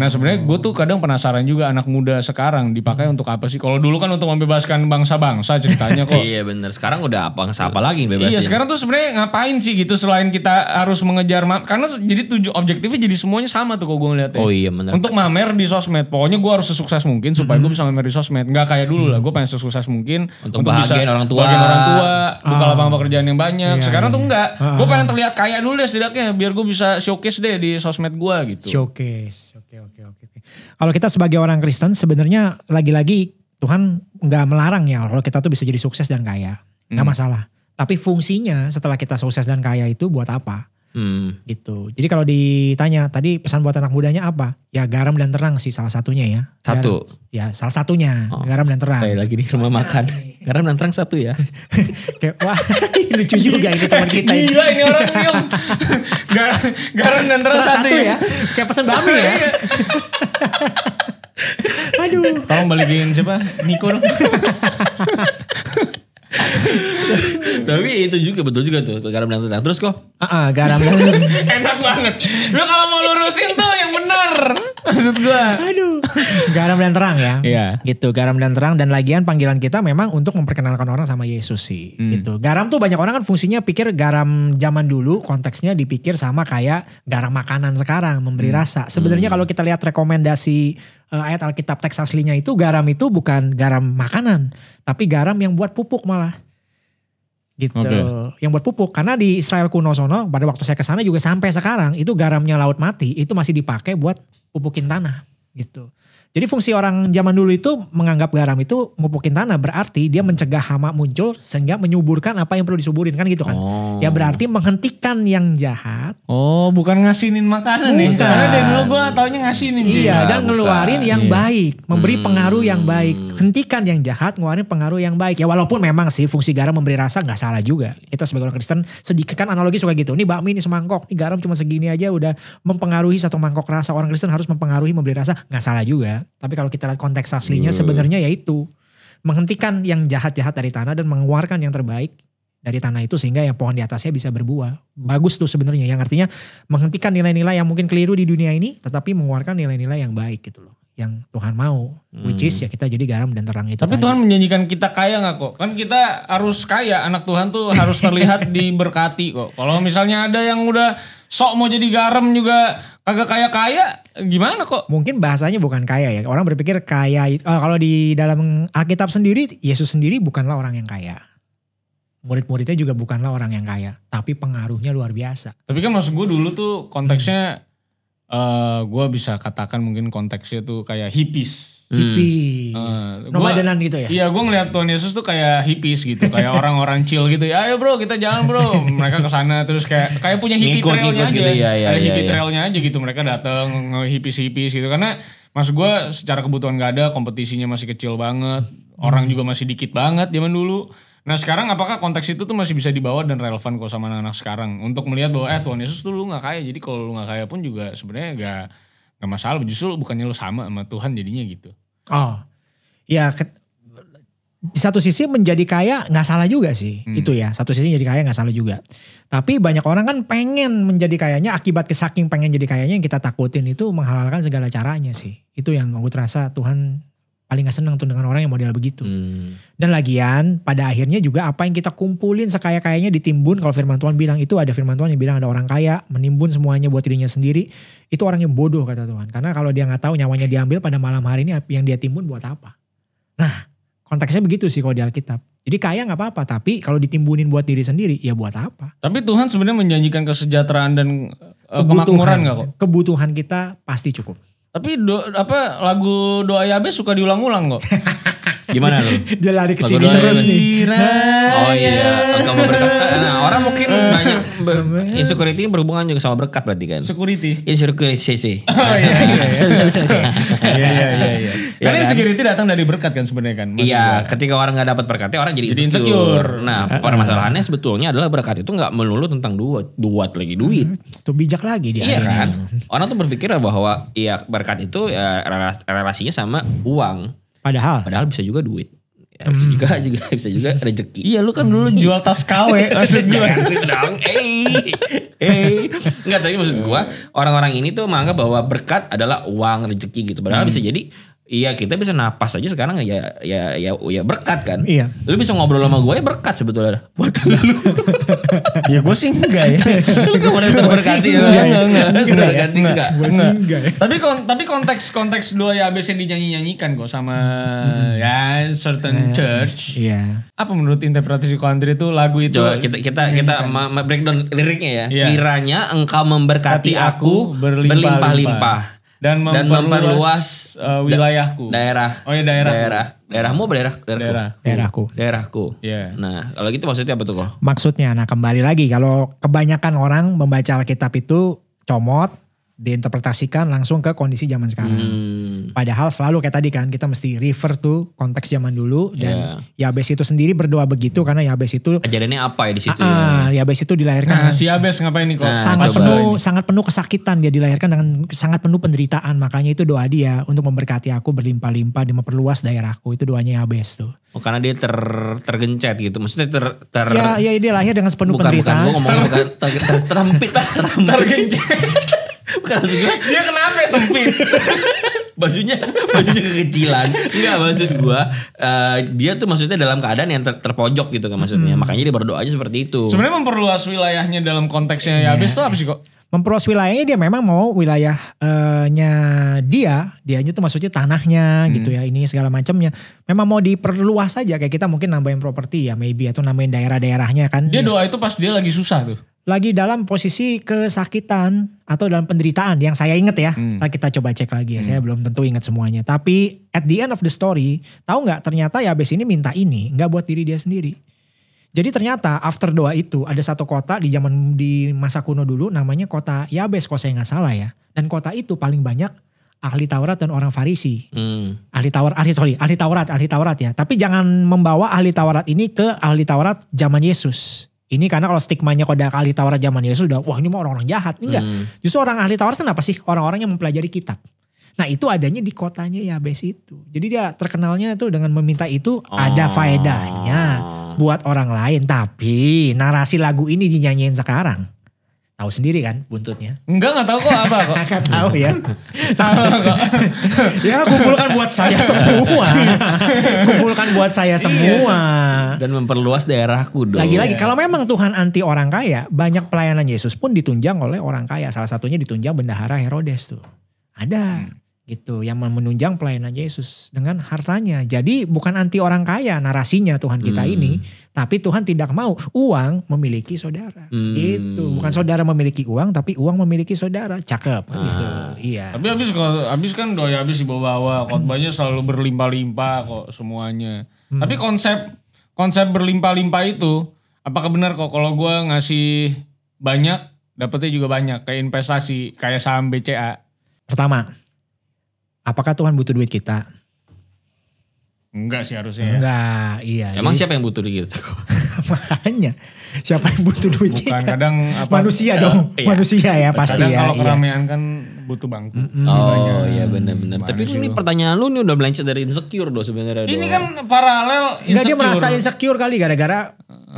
Nah sebenarnya gue tuh kadang penasaran juga anak muda sekarang dipakai untuk apa sih? Kalau dulu kan untuk membebaskan bangsa-bangsa ceritanya kok. iya benar Sekarang udah apa bangsa apa lagi bebas? Iya sekarang tuh sebenarnya ngapain sih gitu selain kita harus mengejar karena jadi tujuh objektifnya jadi semuanya sama tuh kok gue ngeliatnya. Oh iya bener. Untuk mamer di sosmed. Pokoknya gue harus sesukses mungkin supaya -hmm. gue bisa mamer di sosmed. Gak kayak dulu lah. Gue pengen sesukses mungkin untuk, untuk bahagiain orang tua. Bahagiain orang tua. Ah. Buka lapangan pekerjaan yang banyak. Iya, sekarang iya. tuh enggak. Ah. Gue pengen terlihat kaya dulu deh setidaknya biar gue bisa showcase deh di sosmed gue gitu. Showcase. Oke oke oke. Kalau kita sebagai orang Kristen sebenarnya lagi-lagi Tuhan nggak melarang ya kalau kita tuh bisa jadi sukses dan kaya, nggak hmm. masalah. Tapi fungsinya setelah kita sukses dan kaya itu buat apa? Hmm. Gitu. Jadi kalau ditanya tadi pesan buat anak mudanya apa? Ya garam dan terang sih salah satunya ya. Satu. ya salah satunya oh. garam dan terang. Kayak lagi di rumah makan. garam dan terang satu ya. wah lucu juga ini teman kita. Ini. Gila ini orang yang garam, garam dan terang satu, satu ya? ya. Kayak pesan bami ya. Iya. Aduh. Tolong balikin siapa? Niko dong. Tapi itu juga betul juga tuh garam dan terang Terus kok? Ah, uh-uh, garam dan Enak banget. Lu kalau mau lurusin tuh yang benar. Maksud gua. Aduh. Garam dan terang ya. Iya. Gitu, garam dan terang dan lagian panggilan kita memang untuk memperkenalkan orang sama Yesus sih. Hmm. Gitu. Garam tuh banyak orang kan fungsinya pikir garam zaman dulu konteksnya dipikir sama kayak garam makanan sekarang memberi hmm. rasa. Sebenarnya hmm. kalau kita lihat rekomendasi uh, ayat Alkitab teks aslinya itu garam itu bukan garam makanan, tapi garam yang buat pupuk malah. Gitu. Okay. Yang buat pupuk karena di Israel kuno sono pada waktu saya ke sana juga sampai sekarang itu garamnya laut mati itu masih dipakai buat pupukin tanah gitu. Jadi fungsi orang zaman dulu itu menganggap garam itu ngupukin tanah berarti dia mencegah hama muncul sehingga menyuburkan apa yang perlu disuburin kan gitu kan. Ya oh. Ya berarti menghentikan yang jahat. Oh, bukan ngasinin makanan ya? bukan. nih. Karena dari dulu gua taunya ngasinin Iya, dia. dan ngeluarin bukan. yang iya. baik, memberi hmm. pengaruh yang baik. Hentikan yang jahat, ngeluarin pengaruh yang baik. Ya walaupun memang sih fungsi garam memberi rasa nggak salah juga. Itu sebagai orang Kristen sedikit kan analogi suka gitu. Ini bakmi ini semangkok, ini garam cuma segini aja udah mempengaruhi satu mangkok rasa. Orang Kristen harus mempengaruhi memberi rasa nggak salah juga. Tapi kalau kita lihat konteks aslinya hmm. sebenarnya yaitu menghentikan yang jahat-jahat dari tanah dan mengeluarkan yang terbaik dari tanah itu sehingga yang pohon di atasnya bisa berbuah. Bagus tuh sebenarnya yang artinya menghentikan nilai-nilai yang mungkin keliru di dunia ini tetapi mengeluarkan nilai-nilai yang baik gitu loh yang Tuhan mau, which is hmm. ya kita jadi garam dan terang itu. Tapi tadi. Tuhan menjanjikan kita kaya nggak kok? Kan kita harus kaya, anak Tuhan tuh harus terlihat diberkati kok. Kalau misalnya ada yang udah sok mau jadi garam juga kagak kaya kaya gimana kok mungkin bahasanya bukan kaya ya orang berpikir kaya eh, kalau di dalam Alkitab sendiri Yesus sendiri bukanlah orang yang kaya murid-muridnya juga bukanlah orang yang kaya tapi pengaruhnya luar biasa tapi kan maksud gue dulu tuh konteksnya hmm. uh, eh, gue bisa katakan mungkin konteksnya tuh kayak hippies hippie, hmm. uh, eh, nomadenan gitu ya? Iya, gue ngeliat Tuhan Yesus tuh kayak hippies gitu, kayak orang-orang chill gitu. Ya, ayo bro, kita jalan bro. Mereka ke sana terus kayak kayak punya hippie ngikut, trailnya ngikut aja, gitu, ya, ya, ada ya, hippie ya. trailnya aja gitu. Mereka datang hippies hippies gitu karena Mas gue secara kebutuhan gak ada, kompetisinya masih kecil banget, orang juga masih dikit banget zaman dulu. Nah sekarang apakah konteks itu tuh masih bisa dibawa dan relevan kok sama anak-anak sekarang untuk melihat bahwa eh Tuhan Yesus tuh lu gak kaya jadi kalau lu gak kaya pun juga sebenarnya gak Gak masalah, justru bukannya lu sama sama Tuhan jadinya gitu. Oh, ya ke, di satu sisi menjadi kaya nggak salah juga sih hmm. itu ya satu sisi jadi kaya nggak salah juga tapi banyak orang kan pengen menjadi kayanya akibat kesaking pengen jadi kayanya yang kita takutin itu menghalalkan segala caranya sih itu yang aku terasa Tuhan paling gak seneng tuh dengan orang yang model begitu. Hmm. Dan lagian pada akhirnya juga apa yang kita kumpulin sekaya-kayanya ditimbun kalau firman Tuhan bilang itu ada firman Tuhan yang bilang ada orang kaya menimbun semuanya buat dirinya sendiri. Itu orang yang bodoh kata Tuhan. Karena kalau dia gak tahu nyawanya diambil pada malam hari ini yang dia timbun buat apa. Nah konteksnya begitu sih kalau di Alkitab. Jadi kaya gak apa-apa tapi kalau ditimbunin buat diri sendiri ya buat apa. Tapi Tuhan sebenarnya menjanjikan kesejahteraan dan eh, kebutuhan, kemakmuran gak kok? Kebutuhan kita pasti cukup. Tapi do, apa lagu Doa Yabe suka diulang-ulang kok. Gimana lu? Dia lari ke sini terus ya? nih. Oh nah, iya, iya. engkau berkata. Nah, orang mungkin banyak insecurity berhubungan juga sama berkat berarti kan. Security. Insecurity. Oh iya. Iya iya iya Karena kan? insecurity datang dari berkat kan sebenarnya kan. Iya, ketika orang nggak dapat berkatnya orang jadi insecure. Nah, permasalahannya sebetulnya adalah berkat itu nggak melulu tentang duit, duit lagi duit. Hmm, itu bijak lagi dia. Iya kan? Iya. Orang tuh berpikir bahwa iya berkat itu ya relasinya sama uang. Padahal. Padahal bisa juga duit. Ya, bisa hmm. juga bisa juga rezeki. Iya lu kan dulu jual tas KW maksud iya, gue. Gitu dong. Eh. Eh. Enggak tapi maksud gua orang-orang ini tuh menganggap bahwa berkat adalah uang rezeki gitu. Padahal hmm. bisa jadi Iya kita bisa napas aja sekarang ya ya ya ya berkat kan. Iya. Lu bisa ngobrol sama gue ya berkat sebetulnya. Buat iya. lu. ya gue sih enggak ya. lu kemudian terberkati ya. Enggak enggak enggak. Terberkati enggak. Gue sih enggak ya. Tapi kon tapi konteks konteks dua ya abis yang dinyanyi nyanyikan kok sama hmm. ya certain uh, church. Iya. Apa menurut interpretasi Andri itu lagu itu? Coba kita kita kita breakdown liriknya ya. Iya. Kiranya engkau memberkati aku berlimpah-limpah dan memperluas, dan memperluas uh, wilayahku da daerah oh ya daerah daerah daerahmu apa daerah daerahku daerah. daerahku daerahku yeah. nah kalau gitu maksudnya apa tuh kok maksudnya nah kembali lagi kalau kebanyakan orang membaca Alkitab itu comot diinterpretasikan langsung ke kondisi zaman sekarang. Hmm. Padahal selalu kayak tadi kan kita mesti refer tuh konteks zaman dulu dan yeah. Yabes itu sendiri berdoa begitu karena Yabes itu ajarannya apa ya di situ? Ah, ya? Yabes itu dilahirkan nah, si Yabes ngapain nih kok? Nah, sangat penuh ini. sangat penuh kesakitan dia dilahirkan dengan sangat penuh penderitaan makanya itu doa dia untuk memberkati aku berlimpah-limpah dan memperluas daerahku itu doanya Yabes tuh. Oh, karena dia ter tergencet gitu. Maksudnya ter ter Ya, ya dia lahir dengan sepenuh bukan, penderitaan. Bukan, gue ngomong ter, ter, ter, ter, terhempit lah, terhempit. tergencet. Bukan maksud gue. Dia kenapa sempit? bajunya bajunya kekecilan Enggak maksud gua uh, dia tuh maksudnya dalam keadaan yang ter terpojok gitu kan maksudnya hmm. makanya dia berdoa aja seperti itu sebenarnya memperluas wilayahnya dalam konteksnya ya habis tuh apa sih kok memperluas wilayahnya dia memang mau wilayahnya uh dia dianya tuh maksudnya tanahnya hmm. gitu ya ini segala macamnya memang mau diperluas aja kayak kita mungkin nambahin properti ya maybe atau nambahin daerah-daerahnya kan dia ya. doa itu pas dia lagi susah tuh lagi dalam posisi kesakitan atau dalam penderitaan yang saya inget ya. Hmm. Kita coba cek lagi ya, hmm. saya belum tentu ingat semuanya. Tapi at the end of the story, tahu nggak ternyata ya abis ini minta ini nggak buat diri dia sendiri. Jadi ternyata after doa itu ada satu kota di zaman di masa kuno dulu namanya kota Yabes kalau saya nggak salah ya. Dan kota itu paling banyak ahli Taurat dan orang Farisi. Hmm. Ahli Taurat, ahli sorry, ahli Taurat, ahli Taurat ya. Tapi jangan membawa ahli Taurat ini ke ahli Taurat zaman Yesus. Ini karena kalau stigmanya ada ahli Taurat zaman Yesus udah wah ini mah orang-orang jahat. Enggak. Hmm. Justru orang ahli Taurat kenapa sih? Orang-orang yang mempelajari kitab. Nah itu adanya di kotanya Yabes itu. Jadi dia terkenalnya itu dengan meminta itu oh. ada ah. faedahnya buat orang lain. Tapi narasi lagu ini dinyanyiin sekarang. Tahu sendiri kan buntutnya? Enggak, enggak tahu kok apa kok. Enggak tahu ya. tahu kok. ya kumpulkan buat saya semua. kumpulkan buat saya iya, semua. Iya. Dan memperluas daerahku dong. Lagi-lagi iya. kalau memang Tuhan anti orang kaya, banyak pelayanan Yesus pun ditunjang oleh orang kaya. Salah satunya ditunjang bendahara Herodes tuh. Ada. Hmm gitu yang menunjang pelayanan Yesus dengan hartanya. Jadi bukan anti orang kaya narasinya Tuhan kita hmm. ini, tapi Tuhan tidak mau uang memiliki saudara. Hmm. Itu bukan saudara memiliki uang tapi uang memiliki saudara. Cakep ah. gitu. Iya. Tapi habis kalau habis kan doi habis dibawa-bawa, khotbahnya selalu berlimpah-limpah kok semuanya. Hmm. Tapi konsep konsep berlimpah-limpah itu apakah benar kok kalau gue ngasih banyak dapetnya juga banyak kayak investasi kayak saham BCA? Pertama, Apakah Tuhan butuh duit kita? Enggak sih harusnya. Ya. Enggak, iya. Emang jadi, siapa yang butuh duit kita? Gitu? makanya siapa yang butuh duit Bukan, kita? Kadang apa, manusia uh, dong, oh, iya. manusia ya pasti kadang ya. Kalau iya. keramaian iya. kan butuh bangku. Mm -hmm. Oh iya benar-benar. Tapi ini pertanyaan lu nih udah melencet dari insecure dong sebenarnya. Ini kan paralel. Insecure. Enggak dia merasa insecure kali gara-gara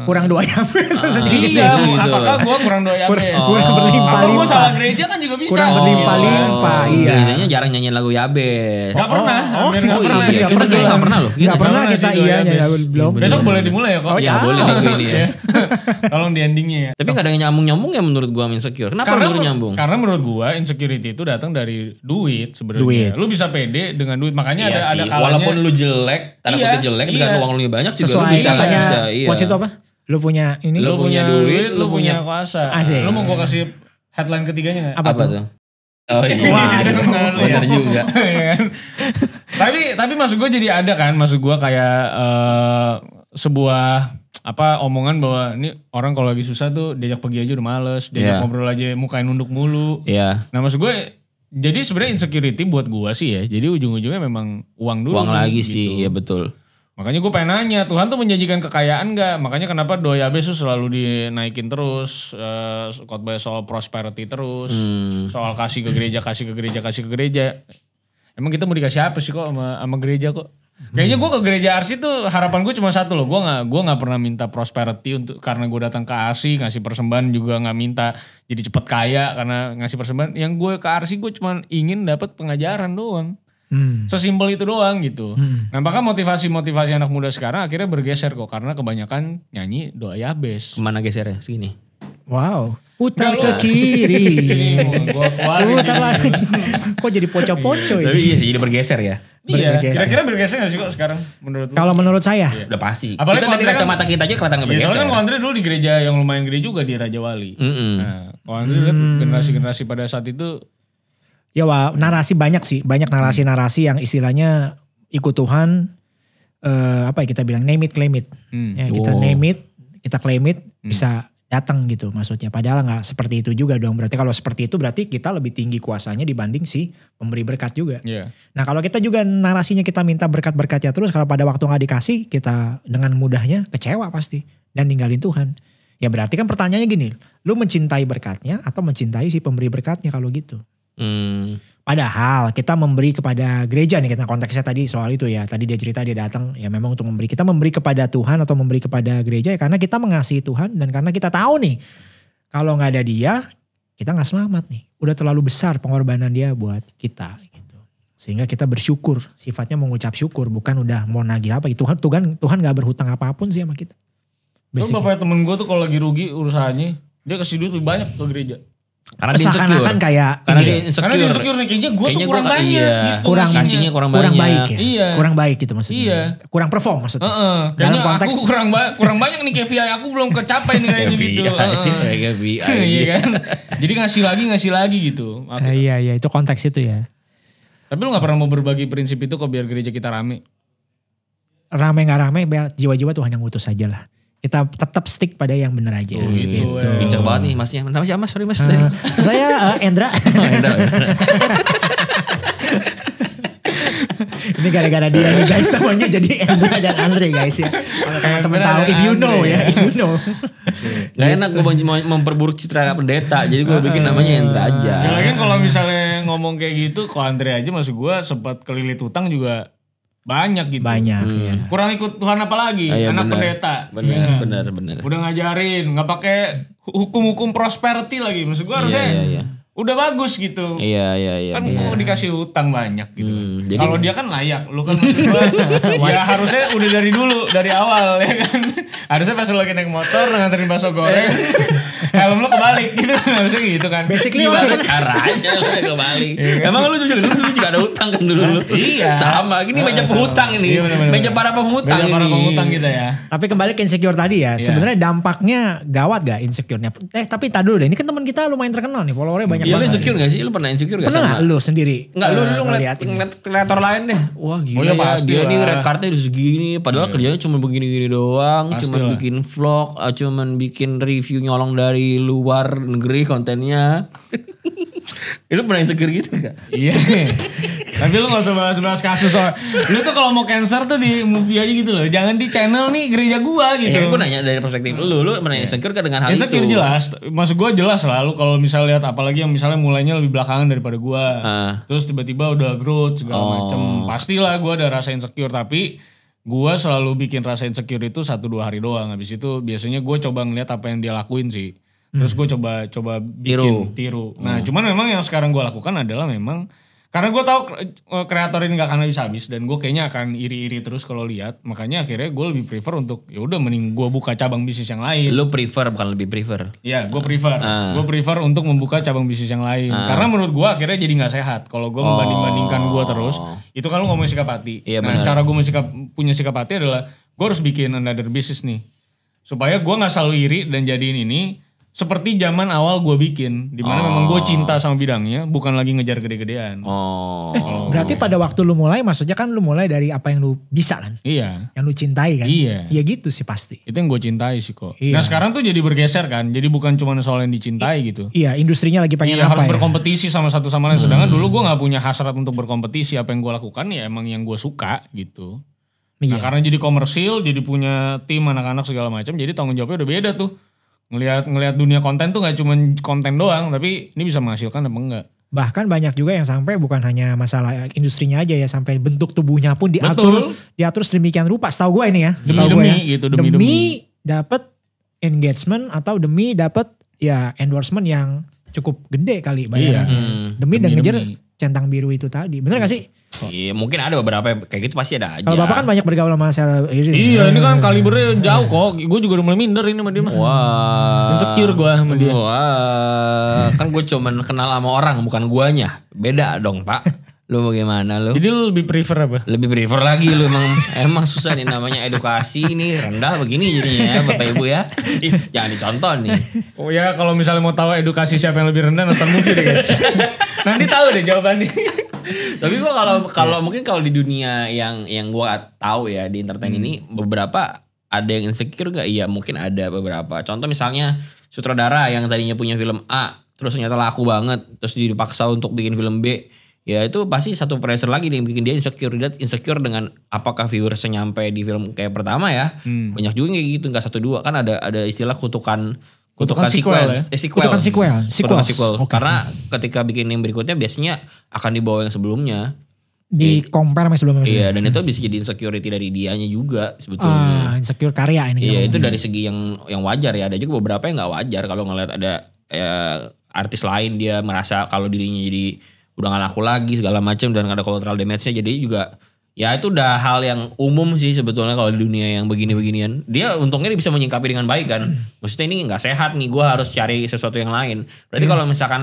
kurang dua ayam ah, iya gitu. apakah ya. gitu. gue kurang dua ayam ya. kurang, oh. kurang berlimpah atau gue salah gereja kan juga bisa kurang berlimpah oh, iya gerejanya iya. jarang nyanyiin lagu yabes gak pernah oh, oh, gak pernah iya. kita pernah. gak pernah loh gak pernah kita iya nyanyiin belum besok boleh dimulai ya kok oh, ya iya. boleh minggu ini ya tolong di endingnya ya tapi gak ada yang nyambung-nyambung ya menurut gue insecure kenapa menurut nyambung karena menurut gue insecurity itu datang dari duit sebenarnya lu bisa pede dengan duit makanya iya ada ada walaupun lu jelek karena kutip jelek dengan uang lu banyak juga lu bisa bisa iya. itu apa? Lu punya ini. Lu, punya, duit, lu, punya kuasa. Asik. Lu mau gua kasih headline ketiganya gak? Apa, apa tuh? Oh iya. Wah, ada iya. benar juga. Iya kan? tapi tapi maksud gue jadi ada kan, maksud gue kayak uh, sebuah apa omongan bahwa ini orang kalau lagi susah tuh diajak pergi aja udah males, diajak yeah. ngobrol aja mukain nunduk mulu. Iya. Yeah. Nah maksud gue jadi sebenarnya insecurity buat gue sih ya. Jadi ujung-ujungnya memang uang dulu. Uang lagi gitu. sih, ya betul. Makanya gue pengen nanya, Tuhan tuh menjanjikan kekayaan gak? Makanya kenapa doa besok selalu dinaikin terus, uh, eh, khotbah soal prosperity terus, hmm. soal kasih ke gereja, kasih ke gereja, kasih ke gereja. Emang kita mau dikasih apa sih kok sama, sama gereja kok? Kayaknya gue ke gereja Arsi tuh harapan gue cuma satu loh. Gue gak, gua gak pernah minta prosperity untuk karena gue datang ke Arsi ngasih persembahan juga gak minta jadi cepet kaya karena ngasih persembahan. Yang gue ke Arsi gue cuma ingin dapat pengajaran doang. Hmm. Sesimpel itu doang gitu. Hmm. Nah bahkan motivasi-motivasi anak muda sekarang akhirnya bergeser kok. Karena kebanyakan nyanyi doa ya bes. Kemana gesernya? Segini? Wow. Putar ke kiri. Putar lagi. Kok jadi poco-poco ya? Tapi iya sih, jadi bergeser ya. Iya, kira-kira bergeser gak sih kok sekarang menurut Kalau menurut saya? Iya. Udah pasti. Apalagi kita dari kan- kacamata kita aja kelihatan gak iya, bergeser. Soalnya kan Andre dulu di gereja yang lumayan gede juga di Raja Wali. Mm -hmm. Nah, kan generasi-generasi pada saat itu Ya wah, narasi banyak sih, banyak narasi-narasi yang istilahnya ikut Tuhan uh, apa ya kita bilang name it claim it. Hmm. Ya, kita oh. name it, kita claim it hmm. bisa datang gitu maksudnya. Padahal nggak seperti itu juga dong. Berarti kalau seperti itu berarti kita lebih tinggi kuasanya dibanding si pemberi berkat juga. Yeah. Nah kalau kita juga narasinya kita minta berkat-berkatnya terus kalau pada waktu nggak dikasih kita dengan mudahnya kecewa pasti dan ninggalin Tuhan. Ya berarti kan pertanyaannya gini, lu mencintai berkatnya atau mencintai si pemberi berkatnya kalau gitu? Hmm. Padahal kita memberi kepada gereja nih kita konteksnya tadi soal itu ya. Tadi dia cerita dia datang ya memang untuk memberi. Kita memberi kepada Tuhan atau memberi kepada gereja ya karena kita mengasihi Tuhan dan karena kita tahu nih kalau nggak ada dia kita nggak selamat nih. Udah terlalu besar pengorbanan dia buat kita gitu. Sehingga kita bersyukur, sifatnya mengucap syukur bukan udah mau nagih apa Tuhan Tuhan Tuhan nggak berhutang apapun sih sama kita. Basically. Lu bapak temen gue tuh kalau lagi rugi urusannya dia kasih duit lebih banyak ke gereja. Karena dia insecure. seakan kayak karena dia insecure. Karena dia insecure nih kayaknya gue tuh kurang gua, banyak iya. gitu. Kurang kasihnya kurang, kurang banyak. baik ya. Iya. Kurang baik gitu maksudnya. Iya. Kurang perform maksudnya. Uh -uh. Dalam konteks aku kurang ba kurang banyak nih KPI aku belum kecapai nih kayaknya gitu. Uh -uh. KPI. iya kan. Jadi ngasih lagi ngasih lagi gitu. uh, iya iya itu konteks itu ya. Tapi lu gak pernah mau berbagi prinsip itu kok biar gereja kita rame? Rame gak rame, jiwa-jiwa tuh hanya ngutus aja lah kita tetap stick pada yang benar aja. Oh, gitu. gitu. Bincang banget nih masnya. Nama siapa mas? Sorry mas. Uh, saya uh, Endra. oh, Endra. Ini gara-gara dia nih guys namanya jadi Endra dan Andre guys ya. Kalau teman-teman tahu if you know ya, ya, if you know. Gak gitu. enak gue memperburuk citra pendeta. Jadi gue bikin namanya Endra aja. Ya lagi kalau misalnya ngomong kayak gitu, kok Andre aja masuk gue sempat kelilit utang juga banyak gitu banyak hmm. ya. kurang ikut Tuhan apa lagi ah, iya, anak bener, pendeta benar ya. benar benar udah ngajarin nggak pakai hukum-hukum prosperity lagi maksud gua harusnya iya, iya, iya udah bagus gitu. Iya iya iya. Kan iya. dikasih utang banyak gitu. Hmm, jadi kalau dia kan layak, lu kan maksud gua ya harusnya udah dari dulu, dari awal ya kan. Harusnya pas lu lagi naik motor nganterin bakso goreng, helm lu kebalik gitu kan harusnya gitu kan. Basically iya kan. caranya kebalik. Iya, Emang lu juga dulu juga ada hutang kan dulu Nah, Iya. Sama, gini meja penghutang ini. Iya, bener -bener. Meja para penghutang meja para penghutang gitu ya. Tapi kembali ke insecure tadi ya. Iya. Sebenarnya dampaknya gawat gak insecure-nya? Eh tapi tadi dulu deh, ini kan teman kita lumayan terkenal nih, followernya banyak Iya, lu insecure gak sih? Lu pernah insecure gak pernah Pernah lu sendiri. Enggak, lu eh, lu ngeliat, kreator lain deh. Wah gila oh, iya, ya, ya dia lah. nih red cardnya udah segini. Padahal yeah. kerjanya cuma begini-gini doang. cuma bikin vlog, eh, cuma bikin review nyolong dari luar negeri kontennya. Eh, lu pernah insecure gitu gak? Iya. Tapi lu gak usah bahas-bahas kasus soal. Lu tuh kalau mau cancer tuh di movie aja gitu loh. Jangan di channel nih gereja gua eh, gitu. Ya, gue nanya dari perspektif lu. Lu pernah insecure iya. gak dengan hal insecure itu? Insecure jelas. Maksud gua jelas lah. Lu kalau misalnya lihat apalagi yang misalnya mulainya lebih belakangan daripada gua. Uh. Terus tiba-tiba udah growth segala oh. macem. Pastilah gua ada rasa insecure. Tapi gua selalu bikin rasa insecure itu satu dua hari doang habis itu biasanya gua coba ngeliat apa yang dia lakuin sih Terus hmm. gue coba coba bikin tiru. tiru. Nah, hmm. cuman memang yang sekarang gue lakukan adalah memang karena gue tahu eh, kreator ini gak akan habis-habis dan gue kayaknya akan iri-iri terus kalau lihat makanya akhirnya gue lebih prefer untuk ya udah mending gue buka cabang bisnis yang lain Lo prefer bukan lebih prefer ya gue prefer uh. Ah. gue prefer untuk membuka cabang bisnis yang lain uh. karena menurut gue akhirnya jadi nggak sehat kalau gue oh. membanding-bandingkan gue terus itu kalau ngomong sikap hati iya, nah bener. cara gue sikap, punya sikap hati adalah gue harus bikin another bisnis nih supaya gue nggak selalu iri dan jadiin ini seperti zaman awal gue bikin, dimana oh. memang gue cinta sama bidangnya, bukan lagi ngejar gede-gedean. Oh. Eh, Berarti pada waktu lu mulai, maksudnya kan lu mulai dari apa yang lu bisa kan? Iya. Yang lu cintai kan? Iya. Iya gitu sih pasti. Itu yang gue cintai sih kok. Iya. Nah sekarang tuh jadi bergeser kan, jadi bukan cuma soal yang dicintai I gitu. Iya, industrinya lagi pengen iya, apa harus ya? berkompetisi sama satu sama lain. Hmm. Sedangkan dulu gue nggak punya hasrat untuk berkompetisi. Apa yang gue lakukan ya emang yang gue suka gitu. Nah, iya. karena jadi komersil, jadi punya tim anak-anak segala macam, jadi tanggung jawabnya udah beda tuh ngelihat ngelihat dunia konten tuh nggak cuma konten doang tapi ini bisa menghasilkan apa enggak bahkan banyak juga yang sampai bukan hanya masalah industrinya aja ya sampai bentuk tubuhnya pun diatur Betul. diatur sedemikian rupa setahu gue ini ya, ya. Gitu, demi setahu demi, ya. gitu demi demi, demi dapat engagement atau demi dapat ya endorsement yang cukup gede kali bayarnya iya. hmm. demi, demi dan ngejar centang biru itu tadi bener hmm. gak sih Oh. Iya, mungkin ada beberapa yang kayak gitu pasti ada aja. Kalau bapak kan banyak bergaul sama saya. Gitu iya, Iya, ini kan kalibernya jauh kok. Gue juga udah mulai minder ini sama dia mah. Wah. Insecure gue sama dia. Wah. Kan gue cuman kenal sama orang, bukan guanya. Beda dong, Pak. Lu bagaimana lu? Jadi lu lebih prefer apa? Lebih prefer lagi lu emang emang susah nih namanya edukasi ini rendah begini jadinya ya Bapak Ibu ya. Jangan dicontoh nih. Oh ya kalau misalnya mau tahu edukasi siapa yang lebih rendah nonton movie deh guys. Nanti tahu deh jawabannya. Tapi gua kalau iya. kalau mungkin kalau di dunia yang yang gua tahu ya di entertain hmm. ini beberapa ada yang insecure gak? Iya mungkin ada beberapa. Contoh misalnya sutradara yang tadinya punya film A terus ternyata laku banget terus dipaksa untuk bikin film B ya itu pasti satu pressure lagi nih bikin dia insecure dia insecure dengan apakah viewersnya nyampe di film kayak pertama ya hmm. banyak juga kayak gitu nggak satu dua kan ada ada istilah kutukan kutukan, kutukan sequel, sequel, ya? eh, sequel kutukan sequel sequel. Okay. karena ketika bikin yang berikutnya biasanya akan dibawa yang sebelumnya di compare sama sebelumnya. Iya, dan itu bisa jadi insecurity dari dianya juga sebetulnya. Ah, insecure karya ini. Iya, itu dari segi yang yang wajar ya. Ada juga beberapa yang nggak wajar kalau ngeliat ada ya, artis lain dia merasa kalau dirinya jadi udah gak laku lagi segala macam dan ada collateral damage-nya jadi juga ya itu udah hal yang umum sih sebetulnya kalau di dunia yang begini-beginian dia untungnya dia bisa menyikapi dengan baik kan maksudnya ini nggak sehat nih gue harus cari sesuatu yang lain berarti hmm. kalau misalkan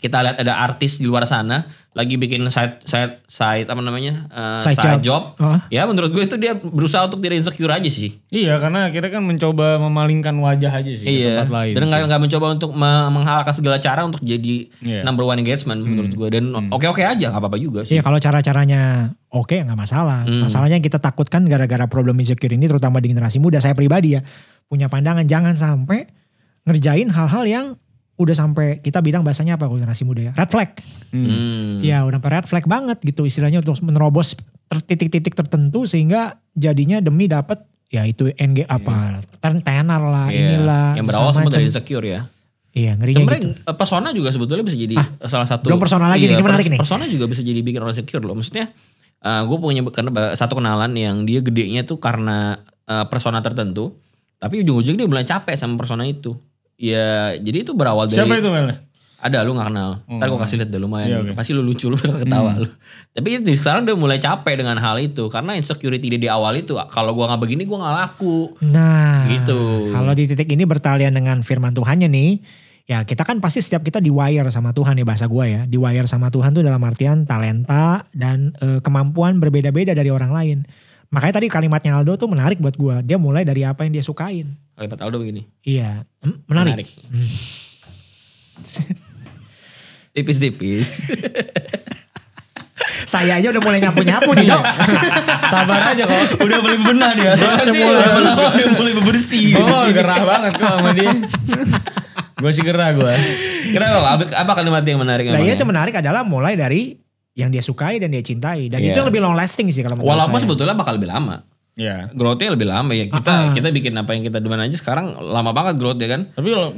kita lihat ada artis di luar sana lagi bikin side side side apa namanya uh, side, side job, job. Huh? ya menurut gue itu dia berusaha untuk tidak insecure aja sih iya karena kita kan mencoba memalingkan wajah aja sih iya. ke tempat lain dan nggak nggak mencoba untuk menghalalkan segala cara untuk jadi yeah. number one engagement hmm. menurut gue dan oke hmm. oke okay -okay aja nggak apa apa juga sih iya kalau cara caranya oke okay, nggak masalah hmm. masalahnya yang kita takutkan gara-gara problem insecure ini terutama di generasi muda saya pribadi ya punya pandangan jangan sampai ngerjain hal-hal yang udah sampai kita bilang bahasanya apa generasi muda ya red flag hmm. ya udah sampai red flag banget gitu istilahnya untuk menerobos titik-titik tertentu sehingga jadinya demi dapat ya itu NG apa yeah. Hmm. tenar lah yeah. inilah yang berawal sama dari insecure ya Iya gitu. Sebenernya eh, persona juga sebetulnya bisa jadi ah, salah satu. Belum persona lagi iya, nih, ini menarik nih. Persona juga bisa jadi bikin orang secure loh. Maksudnya uh, eh, gue punya karena satu kenalan yang dia gedenya tuh karena uh, persona tertentu. Tapi ujung-ujungnya dia mulai capek sama persona itu. Iya, jadi itu berawal dari Siapa itu Mel? Ada lu gak kenal. Hmm. Ntar gue kasih lihat deh lumayan. Yeah, okay. Pasti lu lucu lu hmm. ketawa hmm. lu. Tapi sekarang udah mulai capek dengan hal itu karena insecurity dia di awal itu kalau gua nggak begini gua nggak laku. Nah, gitu. Kalau di titik ini bertalian dengan firman Tuhannya nih, ya kita kan pasti setiap kita di wire sama Tuhan ya bahasa gue ya Di wire sama Tuhan tuh dalam artian talenta dan e, kemampuan berbeda-beda dari orang lain Makanya tadi kalimatnya Aldo tuh menarik buat gue. Dia mulai dari apa yang dia sukain. Kalimat Aldo begini. Iya, hmm, menarik. menarik. Hmm. Tipis-tipis. Saya aja udah mulai nyapu-nyapu nih dok. Sabar aja kok. Udah mulai bebenah dia. Udah mulai, udah mulai bebersih. Oh gerah banget kok sama dia. gue sih gerah gue. Kenapa? Apa, apa kalimat yang menarik? Nah, itu iya, menarik adalah mulai dari yang dia sukai dan dia cintai dan yeah. itu iya. lebih long lasting sih kalau menurut Walaupun saya. sebetulnya bakal lebih lama. Iya. Yeah. growth lebih lama ya. Kita uh ah. -huh. kita bikin apa yang kita demen aja sekarang lama banget growth ya kan. Tapi kalau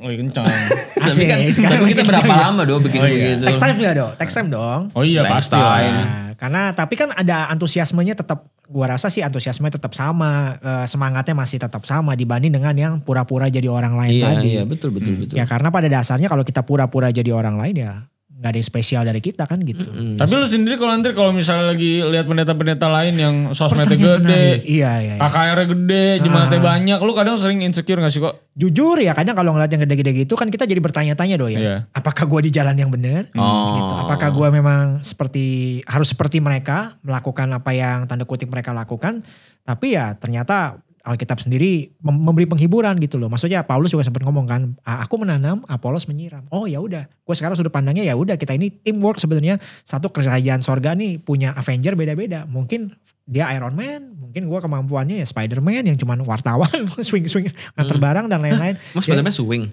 kencang. tapi kan tapi kita berapa ya? lama dong bikin oh, iya. gitu. Text time ya dong, text time dong. Oh iya Next pasti. Time. Nah, karena tapi kan ada antusiasmenya tetap gua rasa sih antusiasme tetap sama, eh, semangatnya masih tetap sama dibanding dengan yang pura-pura jadi orang lain iya, tadi. Iya, betul betul hmm. betul. Ya karena pada dasarnya kalau kita pura-pura jadi orang lain ya nggak ada yang spesial dari kita kan gitu. Mm -hmm. Tapi lu sendiri kalau nanti kalau misalnya lagi lihat pendeta-pendeta lain yang sosmednya gede, iya, iya, iya. AKR-nya gede, ah. jemaatnya banyak, lu kadang sering insecure gak sih kok? Jujur ya kadang kalau ngeliat yang gede-gede gitu kan kita jadi bertanya-tanya doi ya. Yeah. Apakah gua di jalan yang benar? Oh. Gitu. Apakah gua memang seperti harus seperti mereka melakukan apa yang tanda kutip mereka lakukan? Tapi ya ternyata Alkitab sendiri memberi penghiburan gitu loh. Maksudnya Paulus juga sempat ngomong kan, ah, aku menanam, Apolos menyiram. Oh ya udah, gue sekarang sudah pandangnya ya udah kita ini teamwork sebenarnya. Satu kerajaan sorga nih punya Avenger beda-beda. Mungkin dia Iron Man, mungkin gue kemampuannya ya Spider-Man yang cuman wartawan swing-swing ngantar hmm. barang dan lain-lain. Mas Spider-Man ya. swing?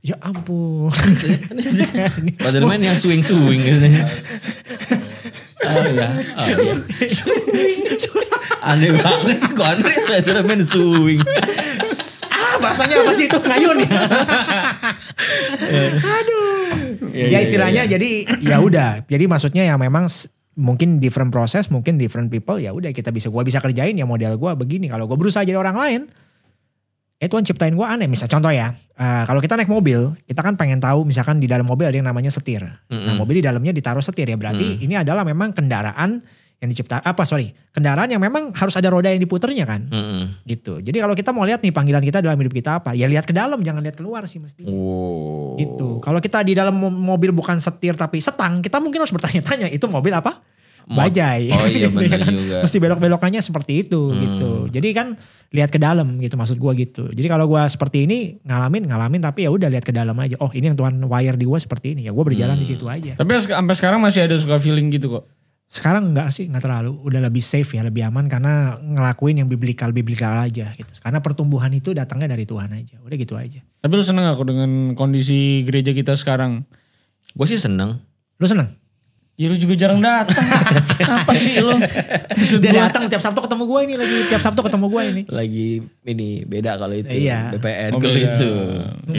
Ya ampun. Spider-Man yang swing-swing Oh iya. Oh, iya. Aneh banget kok Andre Spider-Man suing. ah bahasanya apa sih itu ngayun ya? Aduh. Iya, ya, ya istilahnya ya, ya. jadi ya udah. Jadi maksudnya yang memang mungkin different proses, mungkin different people ya udah kita bisa gua bisa kerjain ya model gua begini. Kalau gua berusaha jadi orang lain, eh Tuhan ciptain gue aneh. Misal contoh ya, uh, kalau kita naik mobil, kita kan pengen tahu misalkan di dalam mobil ada yang namanya setir. Mm-hmm. Nah mobil di dalamnya ditaruh setir ya, berarti mm ini adalah memang kendaraan yang dicipta apa sorry kendaraan yang memang harus ada roda yang diputernya kan mm-hmm. gitu jadi kalau kita mau lihat nih panggilan kita dalam hidup kita apa ya lihat ke dalam jangan lihat keluar sih mesti. oh. gitu kalau kita di dalam mobil bukan setir tapi setang kita mungkin harus bertanya-tanya itu mobil apa bajai. Oh iya gitu benar kan? Ya. juga. Mesti belok-belokannya seperti itu hmm. gitu. Jadi kan lihat ke dalam gitu maksud gua gitu. Jadi kalau gua seperti ini ngalamin ngalamin tapi ya udah lihat ke dalam aja. Oh ini yang Tuhan wire di gua seperti ini ya gua berjalan hmm. di situ aja. Tapi sampai sekarang masih ada suka feeling gitu kok. Sekarang enggak sih, enggak terlalu. Udah lebih safe ya, lebih aman karena ngelakuin yang biblikal-biblikal aja gitu. Karena pertumbuhan itu datangnya dari Tuhan aja. Udah gitu aja. Tapi lu seneng aku dengan kondisi gereja kita sekarang? Gue sih seneng. Lu seneng? Ya lu juga jarang datang. Apa sih lu? Sudah Dia datang tiap Sabtu ketemu gue ini lagi tiap Sabtu ketemu gue ini. Lagi ini beda kalau itu iya. BPN oh, kalau iya. itu.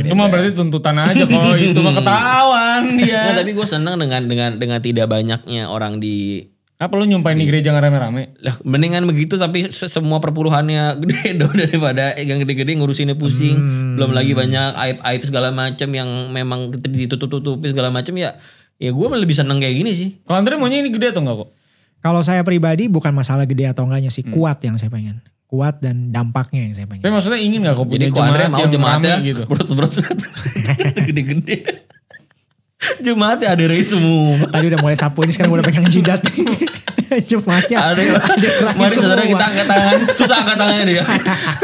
Itu mah berarti tuntutan aja kok itu mah ketahuan dia. Nah, tapi gue seneng dengan dengan dengan tidak banyaknya orang di apa lu nyumpahin di gereja gak rame-rame? Lah mendingan begitu tapi semua perpuluhannya gede dong daripada yang gede-gede ngurusinnya pusing. Hmm. Belum lagi banyak aib-aib segala macam yang memang ditutup-tutupi segala macam ya ya gue lebih seneng kayak gini sih. Kalau Andre maunya ini gede atau enggak kok? Kalau saya pribadi bukan masalah gede atau enggaknya sih, hmm. kuat yang saya pengen. Kuat dan dampaknya yang saya pengen. Tapi maksudnya ingin gak kok punya Jadi jemaat mau yang jemaatnya, gitu? Berut-berut gede-gede. jemaatnya ada rate semua. Tadi udah mulai sapu ini sekarang udah pegang jidat. Jemaatnya. Ada Mari saudara kita angkat tangan. Susah angkat tangannya dia.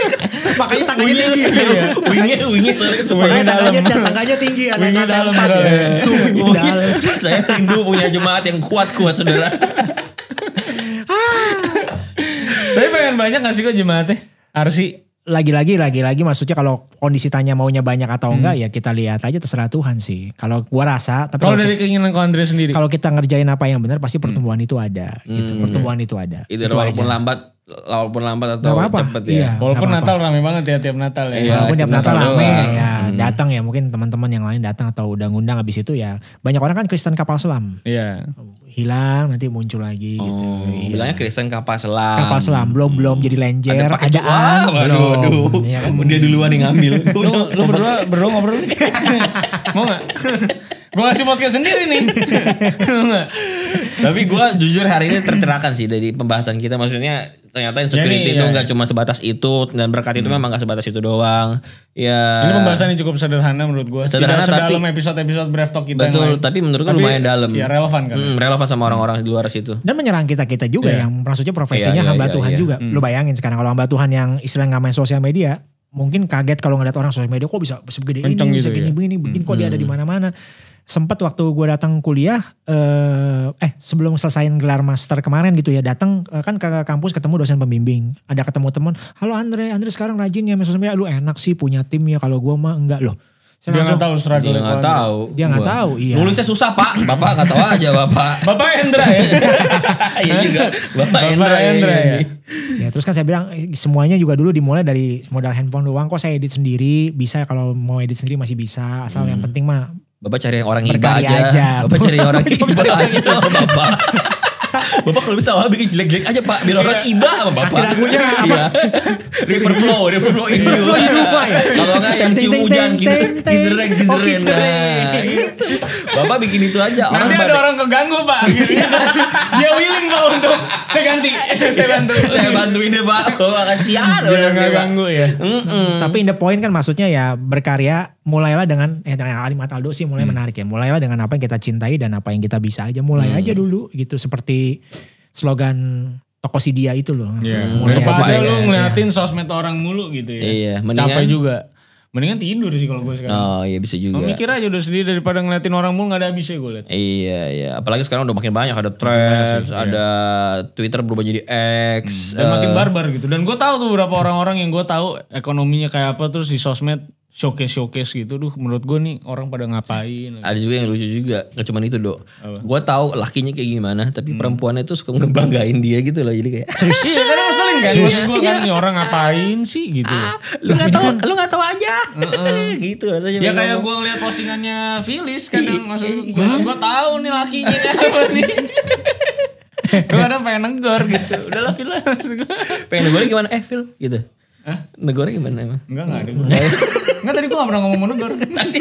Makanya tangannya tinggi. Wingnya iya. iya. wingnya Makanya tangannya tangannya tinggi wingnya dalam. Saya rindu punya jemaat yang kuat-kuat saudara. Ah. Tapi pengen banyak gak sih kok jemaatnya? sih lagi-lagi lagi-lagi maksudnya kalau kondisi tanya maunya banyak atau hmm. enggak hmm. ya kita lihat aja terserah Tuhan sih. Kalau gua rasa tapi kalau dari keinginan kau Andre sendiri. Kalau kita ngerjain apa yang benar pasti pertumbuhan hmm. itu ada gitu. Hmm. Pertumbuhan iya. itu ada. Itu, itu walaupun lambat walaupun lambat atau apa, apa cepet ya. Iya, walaupun apa -apa. Natal ramai banget ya tiap Natal ya. Iya, walaupun tiap Natal, ramai rame ya hmm. datang ya mungkin teman-teman yang lain datang atau udah ngundang habis itu ya banyak orang kan Kristen kapal selam. Iya. Hilang nanti muncul lagi gitu. oh, gitu. Iya. Bilangnya Kristen kapal selam. Kapal selam belum hmm. belum jadi lenjer ada ada an, aduh, Ya kan. Dia duluan yang ngambil. lu, berdua berdua ngobrol. Mau enggak? Gue kasih podcast sendiri nih. Tapi gue jujur hari ini tercerahkan sih dari pembahasan kita. Maksudnya ternyata insecurity ya, itu iya. nggak ya, ya. cuma sebatas itu dan berkat itu memang nggak sebatas itu doang. Ya. Ini pembahasan yang cukup sederhana menurut gue. Sederhana Tidak tapi episode-episode brief talk kita. Betul. Tapi menurut gue lumayan dalam. Ya relevan kan. Hmm, relevan sama orang-orang di luar situ. Dan menyerang kita kita juga yeah. yang maksudnya profesinya yeah, iya, hamba yeah, Tuhan yeah, juga. Hmm. Lu bayangin sekarang kalau hamba Tuhan yang istilah nggak main sosial media, mungkin kaget kalau ngeliat orang sosial media kok bisa segede Kenceng ini, gitu segini ya? begini, begini hmm. kok dia ada hmm. di mana-mana sempat waktu gue datang kuliah eh, eh sebelum selesaiin gelar master kemarin gitu ya datang eh, kan ke kampus ketemu dosen pembimbing ada ketemu teman halo Andre Andre sekarang rajin ya maksudnya lu enak sih punya tim ya kalau gue mah enggak loh saya dia nggak tahu dia nggak tahu dia nggak tahu iya nulisnya susah pak bapak nggak tahu aja bapak bapak Hendra ya iya juga bapak, Hendra, Hendra ya, ya. ya terus kan saya bilang eh, semuanya juga dulu dimulai dari modal handphone doang kok saya edit sendiri bisa ya, kalau mau edit sendiri masih bisa asal hmm. yang penting mah Bapak cari yang orang hibah aja. aja. Bapak cari orang hibah aja, Bapak. Bapak kalau bisa awal bikin jelek-jelek aja Pak, biar orang iya. iba sama Bapak. Kasih lagunya apa? Flow Riverflow Flow you. Kalau gak yang cium hujan, gitu. kisderen, kisderen. Oh, nah, gitu. Bapak bikin itu aja. Nanti ada orang keganggu Pak. Iya. Dia willing pak untuk saya ganti, iya. saya bantu. Saya bantuin deh Pak. Bapak oh, siar ah, Biar gak ganggu ya. Tapi in the point kan maksudnya ya berkarya mulailah dengan eh dengan kalimat Aldo sih mulai hmm. menarik ya. Mulailah dengan apa yang kita cintai dan apa yang kita bisa aja. Mulai hmm. aja dulu gitu seperti slogan toko si dia itu loh. Iya. Yeah. Daripada lu ngeliatin sosmed orang mulu gitu ya. Iya, mendingan capek juga. Mendingan tidur sih kalau gue sekarang. Oh iya bisa juga. Oh, mikir aja udah sendiri daripada ngeliatin orang mulu gak ada habisnya gue liat. Iya iya. Apalagi sekarang udah makin banyak ada threads, iya. ada Twitter berubah jadi X. Hmm. Dan uh, makin eh. barbar gitu. Dan gue tahu tuh berapa orang-orang yang gue tahu ekonominya kayak apa terus di sosmed showcase showcase gitu duh menurut gue nih orang pada ngapain ada juga yang lucu juga gak cuman itu dok gue tahu lakinya kayak gimana tapi hmm. perempuannya tuh suka ngebanggain dia gitu loh jadi kayak serius iya kan ngeselin kan maksud gue kan nih orang ngapain sih gitu ah, lu nggak tahu kan lu nggak tahu aja uh -uh. gitu rasanya ya kayak gue ngeliat postingannya Phyllis kadang maksud gue gue tahu nih lakinya nih gue kadang pengen nenggor gitu udahlah Phil maksud gue pengen nenggor gimana eh Phil gitu Hah? Negornya gimana emang? Enggak, enggak ada. Enggak tadi gue gak pernah ngomong menegor. Tadi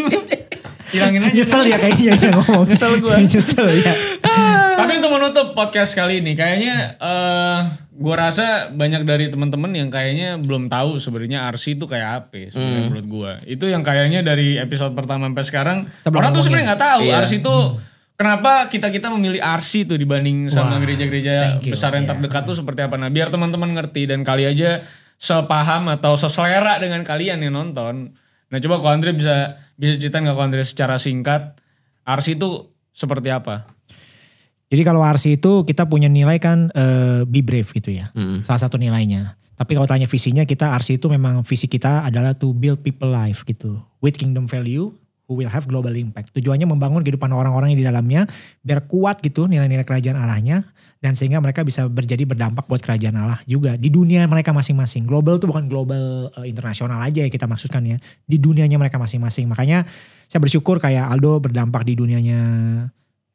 hilangin aja. Nyesel ya kayaknya ya ngomong. Nyesel gue. Nyesel ya. Tapi untuk menutup podcast kali ini kayaknya eh uh, rasa banyak dari teman-teman yang kayaknya belum tahu sebenarnya RC itu kayak apa sebenarnya hmm. menurut gue. Itu yang kayaknya dari episode pertama sampai sekarang Tepang orang tuh sebenarnya ya? nggak tahu iya. RC itu hmm kenapa kita kita memilih RC itu dibanding sama gereja-gereja besar yang terdekat tuh seperti apa nah biar teman-teman ngerti dan kali aja sepaham atau seselera dengan kalian yang nonton. Nah coba kalau Andre bisa bisa cerita nggak Andre secara singkat Arsi itu seperti apa? Jadi kalau Arsi itu kita punya nilai kan uh, be brave gitu ya, mm. salah satu nilainya. Tapi kalau tanya visinya kita Arsi itu memang visi kita adalah to build people life gitu with kingdom value who will have global impact. Tujuannya membangun kehidupan orang-orang yang di dalamnya biar kuat gitu nilai-nilai kerajaan arahnya dan sehingga mereka bisa berjadi berdampak buat kerajaan Allah juga di dunia mereka masing-masing. Global itu bukan global uh, internasional aja ya kita maksudkan ya. Di dunianya mereka masing-masing. Makanya saya bersyukur kayak Aldo berdampak di dunianya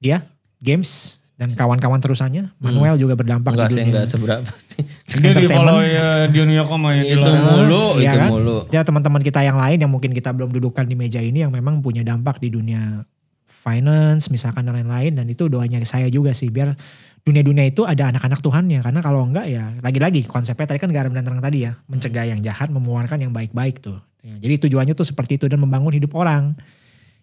dia games dan kawan-kawan terusannya. Hmm. Manuel hmm. juga berdampak enggak, di dunia. Enggak seberapa dia di follow ya Dionio Koma ya. Itu mulu, ya itu kan? mulu. Ya teman-teman kita yang lain yang mungkin kita belum dudukkan di meja ini yang memang punya dampak di dunia finance misalkan dan lain-lain dan itu doanya saya juga sih biar dunia-dunia itu ada anak-anak Tuhan Tuhannya karena kalau enggak ya lagi-lagi konsepnya tadi kan garam dan terang tadi ya mencegah yang jahat memuarkan yang baik-baik tuh ya, jadi tujuannya tuh seperti itu dan membangun hidup orang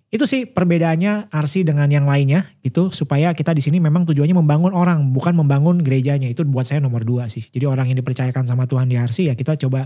itu sih perbedaannya arsi dengan yang lainnya itu supaya kita di sini memang tujuannya membangun orang bukan membangun gerejanya itu buat saya nomor dua sih jadi orang yang dipercayakan sama Tuhan di arsi ya kita coba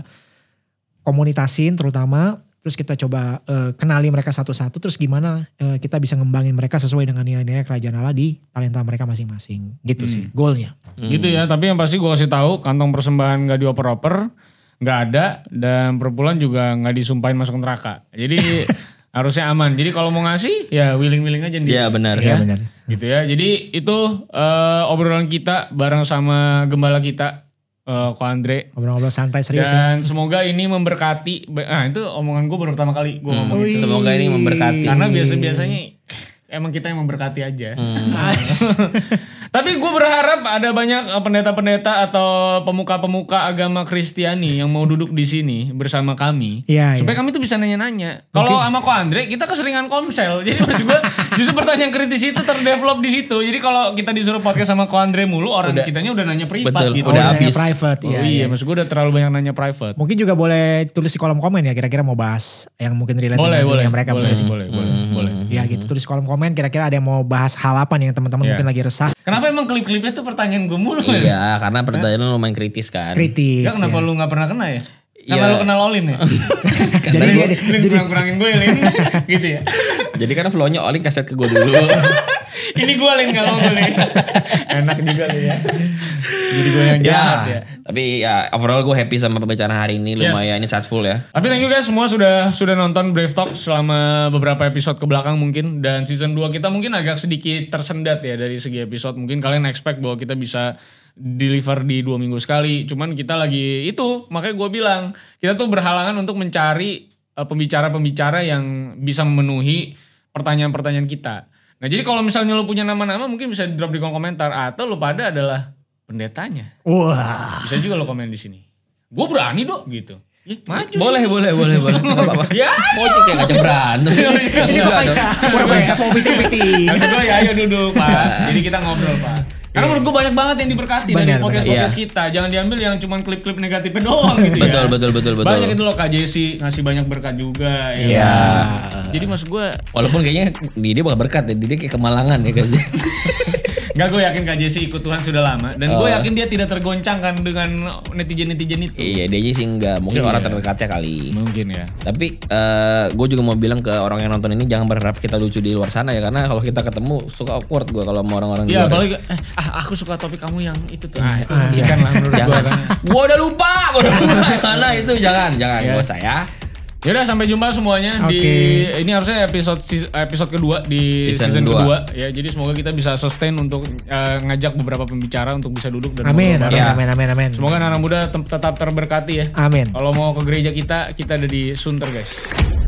komunitasin terutama terus kita coba uh, kenali mereka satu-satu terus gimana uh, kita bisa ngembangin mereka sesuai dengan nilai-nilai kerajaan Allah di talenta mereka masing-masing gitu hmm. sih goalnya hmm. gitu ya tapi yang pasti gue kasih tahu kantong persembahan gak dioper-oper gak ada dan perpuluhan juga gak disumpahin masuk neraka jadi harusnya aman jadi kalau mau ngasih ya willing-willing aja iya benar ya, ya benar gitu ya jadi itu uh, obrolan kita bareng sama gembala kita uh, Ko Andre. Ngobrol-ngobrol santai serius. Ya. Dan ya. semoga ini memberkati. Nah itu omongan gue baru pertama kali gue hmm. ngomong itu. Semoga ini memberkati. Karena biasa-biasanya emang kita yang memberkati aja. Hmm. Tapi gue berharap ada banyak eh, pendeta-pendeta atau pemuka-pemuka agama Kristiani yang mau duduk di sini bersama kami. Ya, Supaya ya. kami tuh bisa nanya-nanya. Kalau sama Ko Andre, kita keseringan komsel. Jadi maksud gue justru pertanyaan kritis itu terdevelop di situ. Jadi kalau kita disuruh podcast sama Ko Andre mulu, orang udah, kitanya udah nanya privat betul, gitu. Udah oh, habis. Private, iya, oh, iya, iya. iya, maksud gue udah terlalu banyak nanya private. Mungkin juga boleh tulis di kolom komen ya kira-kira mau bahas yang mungkin relate boleh, dengan boleh, mereka. Boleh, boleh, boleh, boleh, hmm. boleh. Ya gitu tulis kolom komen komen kira-kira ada yang mau bahas hal apa nih yang teman-teman yeah. mungkin lagi resah. Kenapa emang klip-klipnya tuh pertanyaan gue mulu? Iya, karena pertanyaan lu lumayan kritis kan. Kritis. Ya, kenapa ya. lu nggak pernah kena ya? Karena ya. lu kenal Olin ya? jadi gue, jadi, kurang-kurangin gue Olin ya, gitu ya. Jadi karena flownya Olin kaset ke gue dulu. Ini gue Olin gak mau gue Enak juga nih ya. Jadi gue yang ya, jahat ya, Tapi ya overall gue happy sama pembicaraan hari ini lumayan yes. full ya. Tapi thank you guys semua sudah sudah nonton Brave Talk selama beberapa episode ke belakang mungkin dan season 2 kita mungkin agak sedikit tersendat ya dari segi episode. Mungkin kalian expect bahwa kita bisa deliver di dua minggu sekali. Cuman kita lagi itu makanya gue bilang kita tuh berhalangan untuk mencari eh, pembicara-pembicara yang bisa memenuhi pertanyaan-pertanyaan kita. Nah jadi kalau misalnya lo punya nama-nama mungkin bisa drop di kolom komentar atau lo pada adalah pendetanya. Wah. Bisa juga lo komen di sini. Gue berani dong gitu. Ya, maju boleh, sih. boleh, boleh, boleh. boleh. apa-apa. Ya. Pojok ngajak berantem. Iya, iya. Ini apa ya? Udah banyak Maksud gue ya ayo duduk, Pak. Jadi kita ngobrol, Pak. Karena iya. menurut gue banyak banget yang diberkati bener, dari podcast-podcast iya. kita. Jangan diambil yang cuma klip-klip negatifnya doang gitu ya. Betul, betul, betul, betul. Banyak itu loh Kak Jesse ngasih banyak berkat juga ya. Iya. Jadi maksud gue walaupun kayaknya dia bukan berkat ya, dia kayak kemalangan ya guys. Gak gue yakin Kak Jesse ikut Tuhan sudah lama dan gue oh. yakin dia tidak tergoncangkan dengan netizen-netizen itu. Iya, dia sih enggak. Mungkin iya. orang terdekatnya kali. Mungkin ya. Tapi uh, eh, gue juga mau bilang ke orang yang nonton ini jangan berharap kita lucu di luar sana ya karena kalau kita ketemu suka awkward gue kalau sama orang-orang Iya, ya. apalagi eh, ah, aku suka topik kamu yang itu tuh. Nah itu ah, iya. lah menurut gue. Kan. Gue udah lupa, gue udah lupa. Mana itu jangan, jangan. Gue saya Ya udah sampai jumpa semuanya okay. di ini harusnya episode episode kedua di season, season kedua. kedua ya. Jadi semoga kita bisa sustain untuk uh, ngajak beberapa pembicara untuk bisa duduk dan Amin amin, ya. amin amin amin. Semoga anak muda tetap terberkati ya. Amin. Kalau mau ke gereja kita kita ada di Sunter guys.